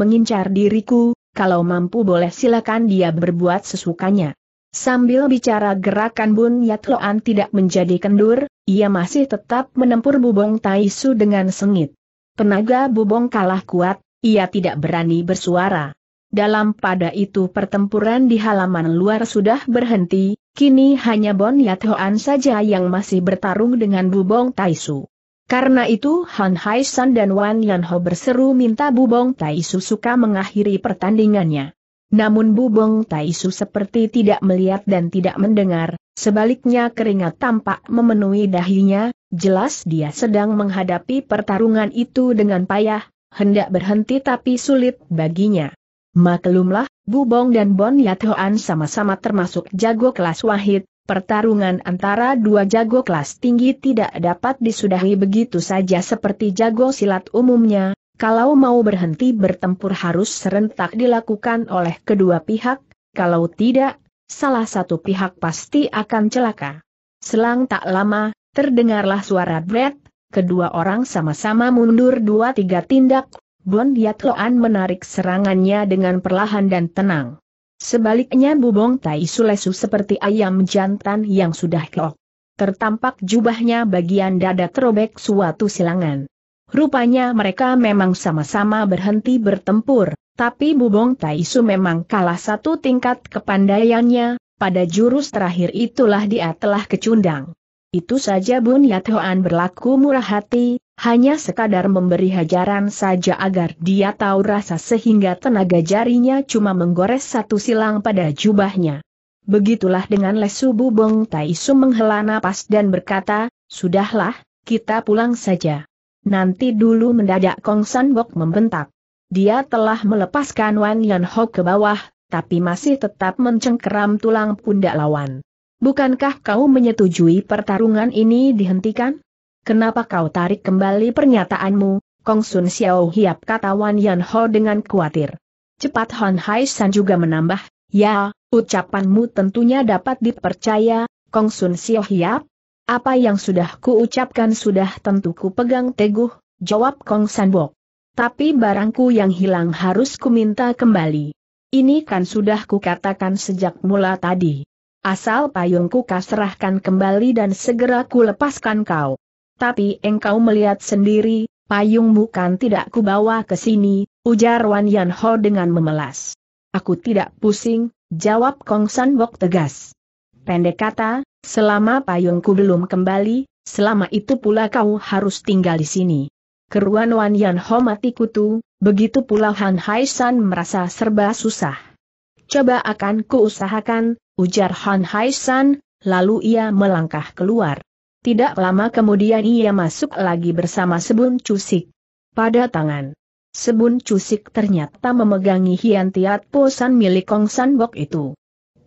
mengincar diriku, kalau mampu boleh silakan dia berbuat sesukanya. Sambil bicara gerakan Bun Yatloan tidak menjadi kendur, ia masih tetap menempur bubong Taisu dengan sengit. Tenaga bubong kalah kuat, ia tidak berani bersuara. Dalam pada itu pertempuran di halaman luar sudah berhenti, kini hanya Bon Yatloan saja yang masih bertarung dengan bubong Taisu. Karena itu Han Hai San dan Wan Yan Ho berseru minta Bubong Tai Su suka mengakhiri pertandingannya. Namun Bubong Tai Su seperti tidak melihat dan tidak mendengar, sebaliknya keringat tampak memenuhi dahinya, jelas dia sedang menghadapi pertarungan itu dengan payah, hendak berhenti tapi sulit baginya. Maklumlah, Bubong dan Bon Yathoan sama-sama termasuk jago kelas wahid, Pertarungan antara dua jago kelas tinggi tidak dapat disudahi begitu saja seperti jago silat umumnya, kalau mau berhenti bertempur harus serentak dilakukan oleh kedua pihak, kalau tidak, salah satu pihak pasti akan celaka. Selang tak lama, terdengarlah suara Brett, kedua orang sama-sama mundur dua tiga tindak, Bon Yatloan menarik serangannya dengan perlahan dan tenang. Sebaliknya bubong tai sulesu seperti ayam jantan yang sudah keok. Tertampak jubahnya bagian dada terobek suatu silangan. Rupanya mereka memang sama-sama berhenti bertempur, tapi Bubong Taisu memang kalah satu tingkat kepandaiannya, pada jurus terakhir itulah dia telah kecundang. Itu saja Bun Yathoan berlaku murah hati, hanya sekadar memberi hajaran saja agar dia tahu rasa sehingga tenaga jarinya cuma menggores satu silang pada jubahnya. Begitulah dengan Lesu Bubong Taisu menghela napas dan berkata, Sudahlah, kita pulang saja. Nanti dulu mendadak Kong San Bok membentak. Dia telah melepaskan Wan Yan Ho ke bawah, tapi masih tetap mencengkeram tulang pundak lawan. Bukankah kau menyetujui pertarungan ini dihentikan? Kenapa kau tarik kembali pernyataanmu, Kong Sun Xiao hiap kata Wan Yan Ho dengan khawatir. Cepat Han Hai San juga menambah, ya, ucapanmu tentunya dapat dipercaya, Kong Sun Xiao hiap. Apa yang sudah kuucapkan sudah tentu ku pegang teguh, jawab Kong San Bok. Tapi barangku yang hilang harus kuminta kembali. Ini kan sudah kukatakan sejak mula tadi. Asal payungku kaserahkan kembali dan segera ku lepaskan kau. Tapi engkau melihat sendiri, payung bukan tidak kubawa ke sini, ujar Wan Yan Ho dengan memelas. Aku tidak pusing, jawab Kong San Bok tegas. Pendek kata, selama payungku belum kembali, selama itu pula kau harus tinggal di sini. Keruan Wan Yan Ho mati kutu, begitu pula Han Hai San merasa serba susah. Coba akan kuusahakan, ujar Han Hai San, lalu ia melangkah keluar. Tidak lama kemudian ia masuk lagi bersama Sebun Cusik. Pada tangan, Sebun Cusik ternyata memegangi hian tiat posan milik Kong San Bok itu.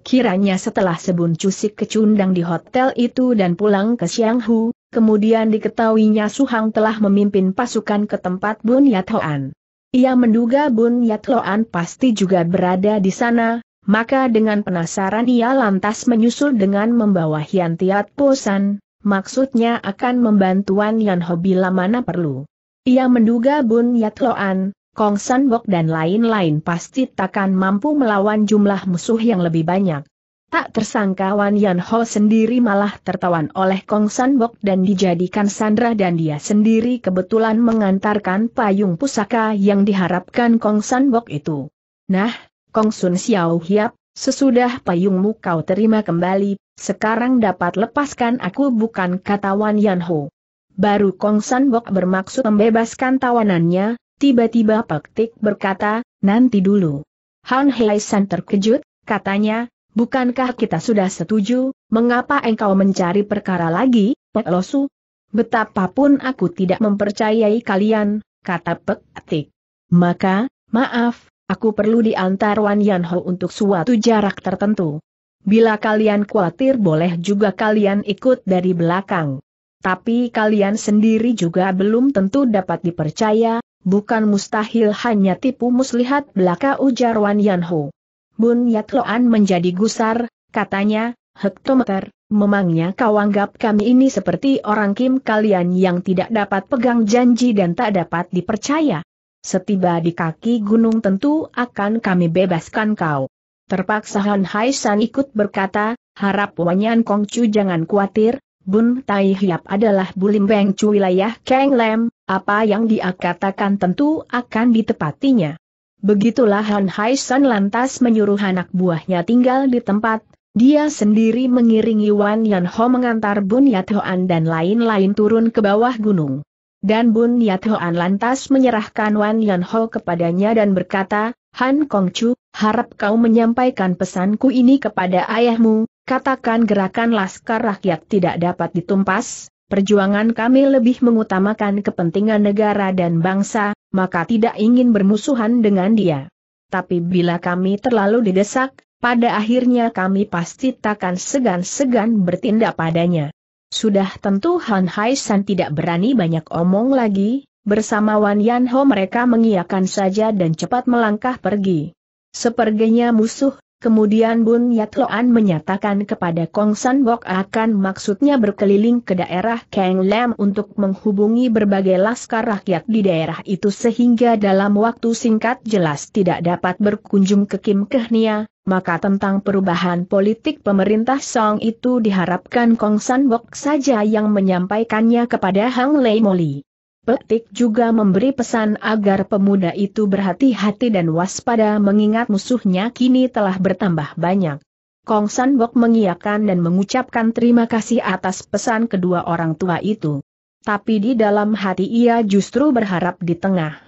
Kiranya setelah Sebun Cusik kecundang di hotel itu dan pulang ke Siang Hu, kemudian diketahuinya Suhang telah memimpin pasukan ke tempat Bun Yat Hoan. Ia menduga Bun Yat Hoan pasti juga berada di sana, maka dengan penasaran ia lantas menyusul dengan membawa Hian Tiat Posan, maksudnya akan membantuan Yan Ho bila mana perlu. Ia menduga Bun Yat Loan, Kong San Bok dan lain-lain pasti takkan mampu melawan jumlah musuh yang lebih banyak. Tak tersangka Wan Yan Ho sendiri malah tertawan oleh Kong San Bok dan dijadikan sandra dan dia sendiri kebetulan mengantarkan payung pusaka yang diharapkan Kong San Bok itu. Nah, Kong Sun Xiao Hiap, sesudah payungmu kau terima kembali, sekarang dapat lepaskan aku bukan kata Wan Yan Ho. Baru Kong San Bok bermaksud membebaskan tawanannya, tiba-tiba Tik berkata, nanti dulu. Han Hei San terkejut, katanya, bukankah kita sudah setuju, mengapa engkau mencari perkara lagi, Pek Losu? Betapapun aku tidak mempercayai kalian, kata Tik. Maka, maaf, aku perlu diantar Wan Yanho untuk suatu jarak tertentu. Bila kalian khawatir boleh juga kalian ikut dari belakang. Tapi kalian sendiri juga belum tentu dapat dipercaya, bukan mustahil hanya tipu muslihat belaka ujar Wan Yanho. Bun Yatloan menjadi gusar, katanya, hektometer, memangnya kau anggap kami ini seperti orang Kim kalian yang tidak dapat pegang janji dan tak dapat dipercaya. Setiba di kaki gunung tentu akan kami bebaskan kau. Terpaksa Han Hai San ikut berkata, harap Wanyan Chu jangan khawatir, Bun Tai Hiap adalah Bulim Beng Chu wilayah Kang Lem, apa yang dia katakan tentu akan ditepatinya. Begitulah Han Hai San lantas menyuruh anak buahnya tinggal di tempat, dia sendiri mengiringi Wan Yan Ho mengantar Bun Yat Hoan dan lain-lain turun ke bawah gunung. Dan Bun Yat Hoan lantas menyerahkan Wan Yan Ho kepadanya dan berkata, Han Kong Chu, harap kau menyampaikan pesanku ini kepada ayahmu, katakan gerakan laskar rakyat tidak dapat ditumpas, perjuangan kami lebih mengutamakan kepentingan negara dan bangsa, maka tidak ingin bermusuhan dengan dia. Tapi bila kami terlalu didesak, pada akhirnya kami pasti takkan segan-segan bertindak padanya. Sudah tentu Han Hai San tidak berani banyak omong lagi, bersama Wan Yan Ho mereka mengiyakan saja dan cepat melangkah pergi. Sepertinya musuh, kemudian Bun Yat Loan menyatakan kepada Kong San Bok akan maksudnya berkeliling ke daerah Kang Lam untuk menghubungi berbagai laskar rakyat di daerah itu sehingga dalam waktu singkat jelas tidak dapat berkunjung ke Kim Kehnia, maka tentang perubahan politik pemerintah Song itu diharapkan Kong San Bok saja yang menyampaikannya kepada Hang Lei Moli. Petik juga memberi pesan agar pemuda itu berhati-hati dan waspada mengingat musuhnya kini telah bertambah banyak. Kong San Bok mengiakan dan mengucapkan terima kasih atas pesan kedua orang tua itu. Tapi di dalam hati ia justru berharap di tengah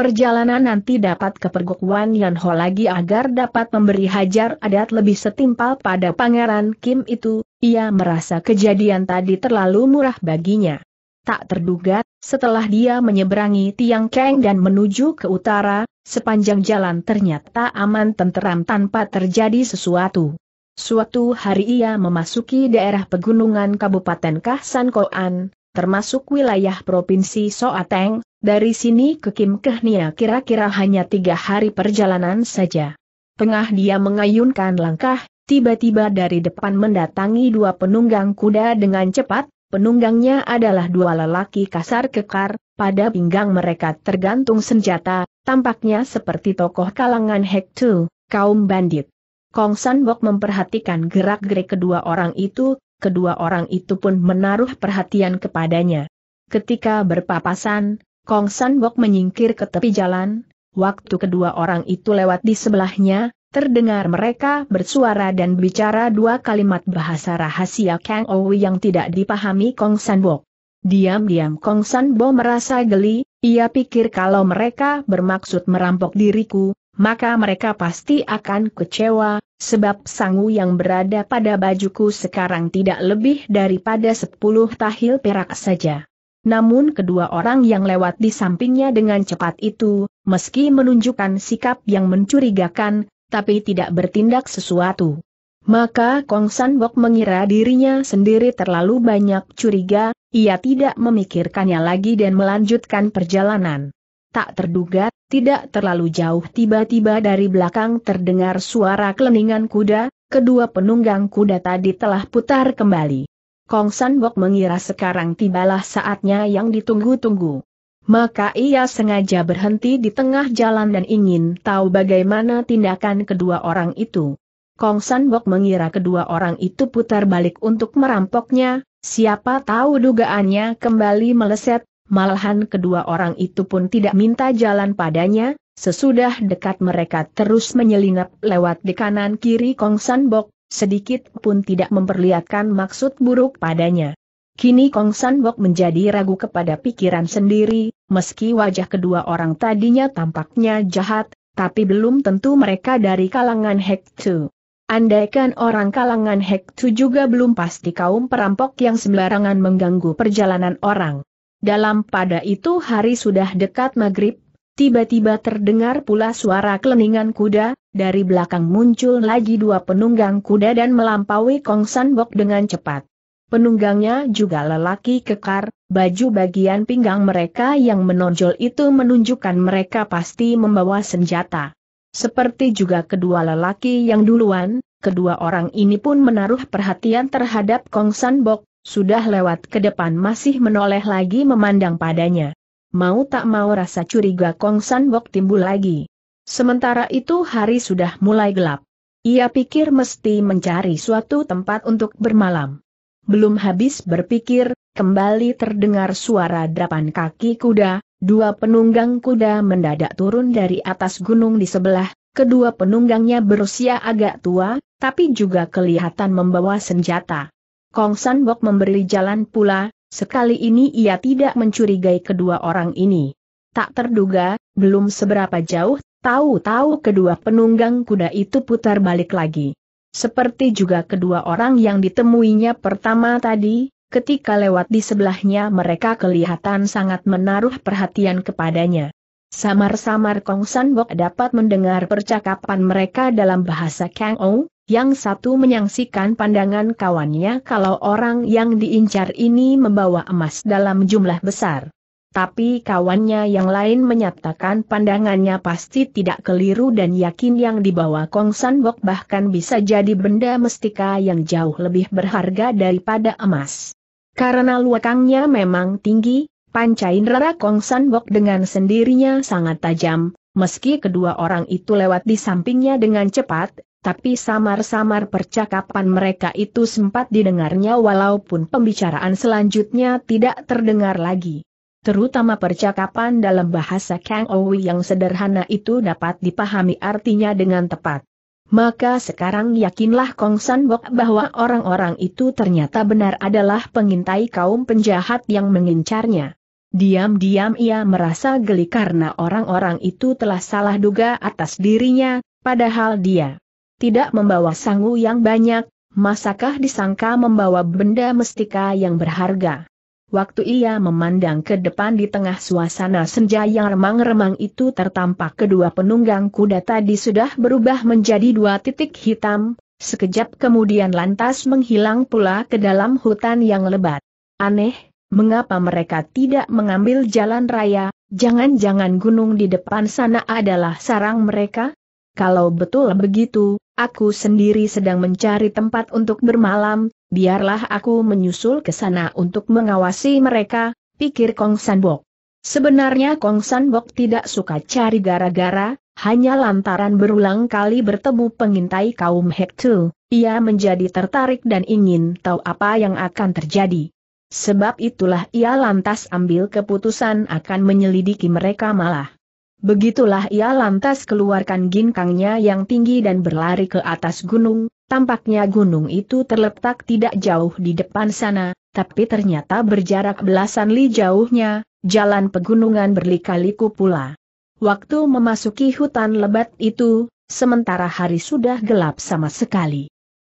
Perjalanan nanti dapat ke Wan Yan Ho lagi agar dapat memberi hajar adat lebih setimpal pada pangeran Kim itu, ia merasa kejadian tadi terlalu murah baginya. Tak terduga, setelah dia menyeberangi Tiang Keng dan menuju ke utara, sepanjang jalan ternyata aman tenteram tanpa terjadi sesuatu. Suatu hari ia memasuki daerah pegunungan Kabupaten Kahsan Koan, termasuk wilayah Provinsi Soateng, dari sini ke Kim Kehnia kira-kira hanya tiga hari perjalanan saja. Tengah dia mengayunkan langkah, tiba-tiba dari depan mendatangi dua penunggang kuda dengan cepat, penunggangnya adalah dua lelaki kasar kekar, pada pinggang mereka tergantung senjata, tampaknya seperti tokoh kalangan Hektu, kaum bandit. Kong San memperhatikan gerak-gerik kedua orang itu, kedua orang itu pun menaruh perhatian kepadanya. Ketika berpapasan, Kong San Bok menyingkir ke tepi jalan, waktu kedua orang itu lewat di sebelahnya, terdengar mereka bersuara dan bicara dua kalimat bahasa rahasia Kang Owi yang tidak dipahami Kong San Bok. Diam-diam Kong San Bo merasa geli, ia pikir kalau mereka bermaksud merampok diriku, maka mereka pasti akan kecewa, Sebab sangu yang berada pada bajuku sekarang tidak lebih daripada sepuluh tahil perak saja. Namun kedua orang yang lewat di sampingnya dengan cepat itu, meski menunjukkan sikap yang mencurigakan, tapi tidak bertindak sesuatu. Maka Kong San Bok mengira dirinya sendiri terlalu banyak curiga, ia tidak memikirkannya lagi dan melanjutkan perjalanan. Tak terduga, tidak terlalu jauh tiba-tiba dari belakang terdengar suara keleningan kuda, kedua penunggang kuda tadi telah putar kembali. Kong San Bok mengira sekarang tibalah saatnya yang ditunggu-tunggu. Maka ia sengaja berhenti di tengah jalan dan ingin tahu bagaimana tindakan kedua orang itu. Kong San Bok mengira kedua orang itu putar balik untuk merampoknya, siapa tahu dugaannya kembali meleset, malahan kedua orang itu pun tidak minta jalan padanya, sesudah dekat mereka terus menyelinap lewat di kanan kiri Kong San Bok, sedikit pun tidak memperlihatkan maksud buruk padanya. Kini Kong San Bok menjadi ragu kepada pikiran sendiri, meski wajah kedua orang tadinya tampaknya jahat, tapi belum tentu mereka dari kalangan Hek Tu. Andaikan orang kalangan Tu juga belum pasti kaum perampok yang sembarangan mengganggu perjalanan orang. Dalam pada itu hari sudah dekat maghrib, tiba-tiba terdengar pula suara keleningan kuda, dari belakang muncul lagi dua penunggang kuda dan melampaui Kong San Bok dengan cepat. Penunggangnya juga lelaki kekar, baju bagian pinggang mereka yang menonjol itu menunjukkan mereka pasti membawa senjata. Seperti juga kedua lelaki yang duluan, kedua orang ini pun menaruh perhatian terhadap Kong San Bok, sudah lewat ke depan masih menoleh lagi memandang padanya. Mau tak mau rasa curiga Kong San Bok timbul lagi. Sementara itu hari sudah mulai gelap. Ia pikir mesti mencari suatu tempat untuk bermalam. Belum habis berpikir, kembali terdengar suara derapan kaki kuda, dua penunggang kuda mendadak turun dari atas gunung di sebelah, kedua penunggangnya berusia agak tua, tapi juga kelihatan membawa senjata. Kong San Bok memberi jalan pula, sekali ini ia tidak mencurigai kedua orang ini. Tak terduga, belum seberapa jauh, tahu-tahu kedua penunggang kuda itu putar balik lagi. Seperti juga kedua orang yang ditemuinya pertama tadi, ketika lewat di sebelahnya mereka kelihatan sangat menaruh perhatian kepadanya. Samar-samar Kong San Bok dapat mendengar percakapan mereka dalam bahasa Kang Ou, yang satu menyaksikan pandangan kawannya kalau orang yang diincar ini membawa emas dalam jumlah besar. Tapi kawannya yang lain menyatakan pandangannya pasti tidak keliru dan yakin yang dibawa Kong San Bok bahkan bisa jadi benda mestika yang jauh lebih berharga daripada emas. Karena luakangnya memang tinggi, Panca rara Kong San Bok dengan sendirinya sangat tajam, meski kedua orang itu lewat di sampingnya dengan cepat, tapi samar-samar percakapan mereka itu sempat didengarnya walaupun pembicaraan selanjutnya tidak terdengar lagi. Terutama percakapan dalam bahasa Kang Owi yang sederhana itu dapat dipahami artinya dengan tepat. Maka sekarang yakinlah Kong San Bok bahwa orang-orang itu ternyata benar adalah pengintai kaum penjahat yang mengincarnya. Diam-diam ia merasa geli karena orang-orang itu telah salah duga atas dirinya, padahal dia tidak membawa sangu yang banyak, masakah disangka membawa benda mestika yang berharga. Waktu ia memandang ke depan di tengah suasana senja yang remang-remang itu tertampak kedua penunggang kuda tadi sudah berubah menjadi dua titik hitam, sekejap kemudian lantas menghilang pula ke dalam hutan yang lebat. Aneh, Mengapa mereka tidak mengambil jalan raya? Jangan-jangan gunung di depan sana adalah sarang mereka? Kalau betul begitu, aku sendiri sedang mencari tempat untuk bermalam, biarlah aku menyusul ke sana untuk mengawasi mereka, pikir Kong Sanbok. Sebenarnya Kong Sanbok tidak suka cari gara-gara, hanya lantaran berulang kali bertemu pengintai kaum Hektu, ia menjadi tertarik dan ingin tahu apa yang akan terjadi. Sebab itulah ia lantas ambil keputusan akan menyelidiki mereka malah. Begitulah ia lantas keluarkan ginkangnya yang tinggi dan berlari ke atas gunung, tampaknya gunung itu terletak tidak jauh di depan sana, tapi ternyata berjarak belasan li jauhnya, jalan pegunungan berliku liku pula. Waktu memasuki hutan lebat itu, sementara hari sudah gelap sama sekali.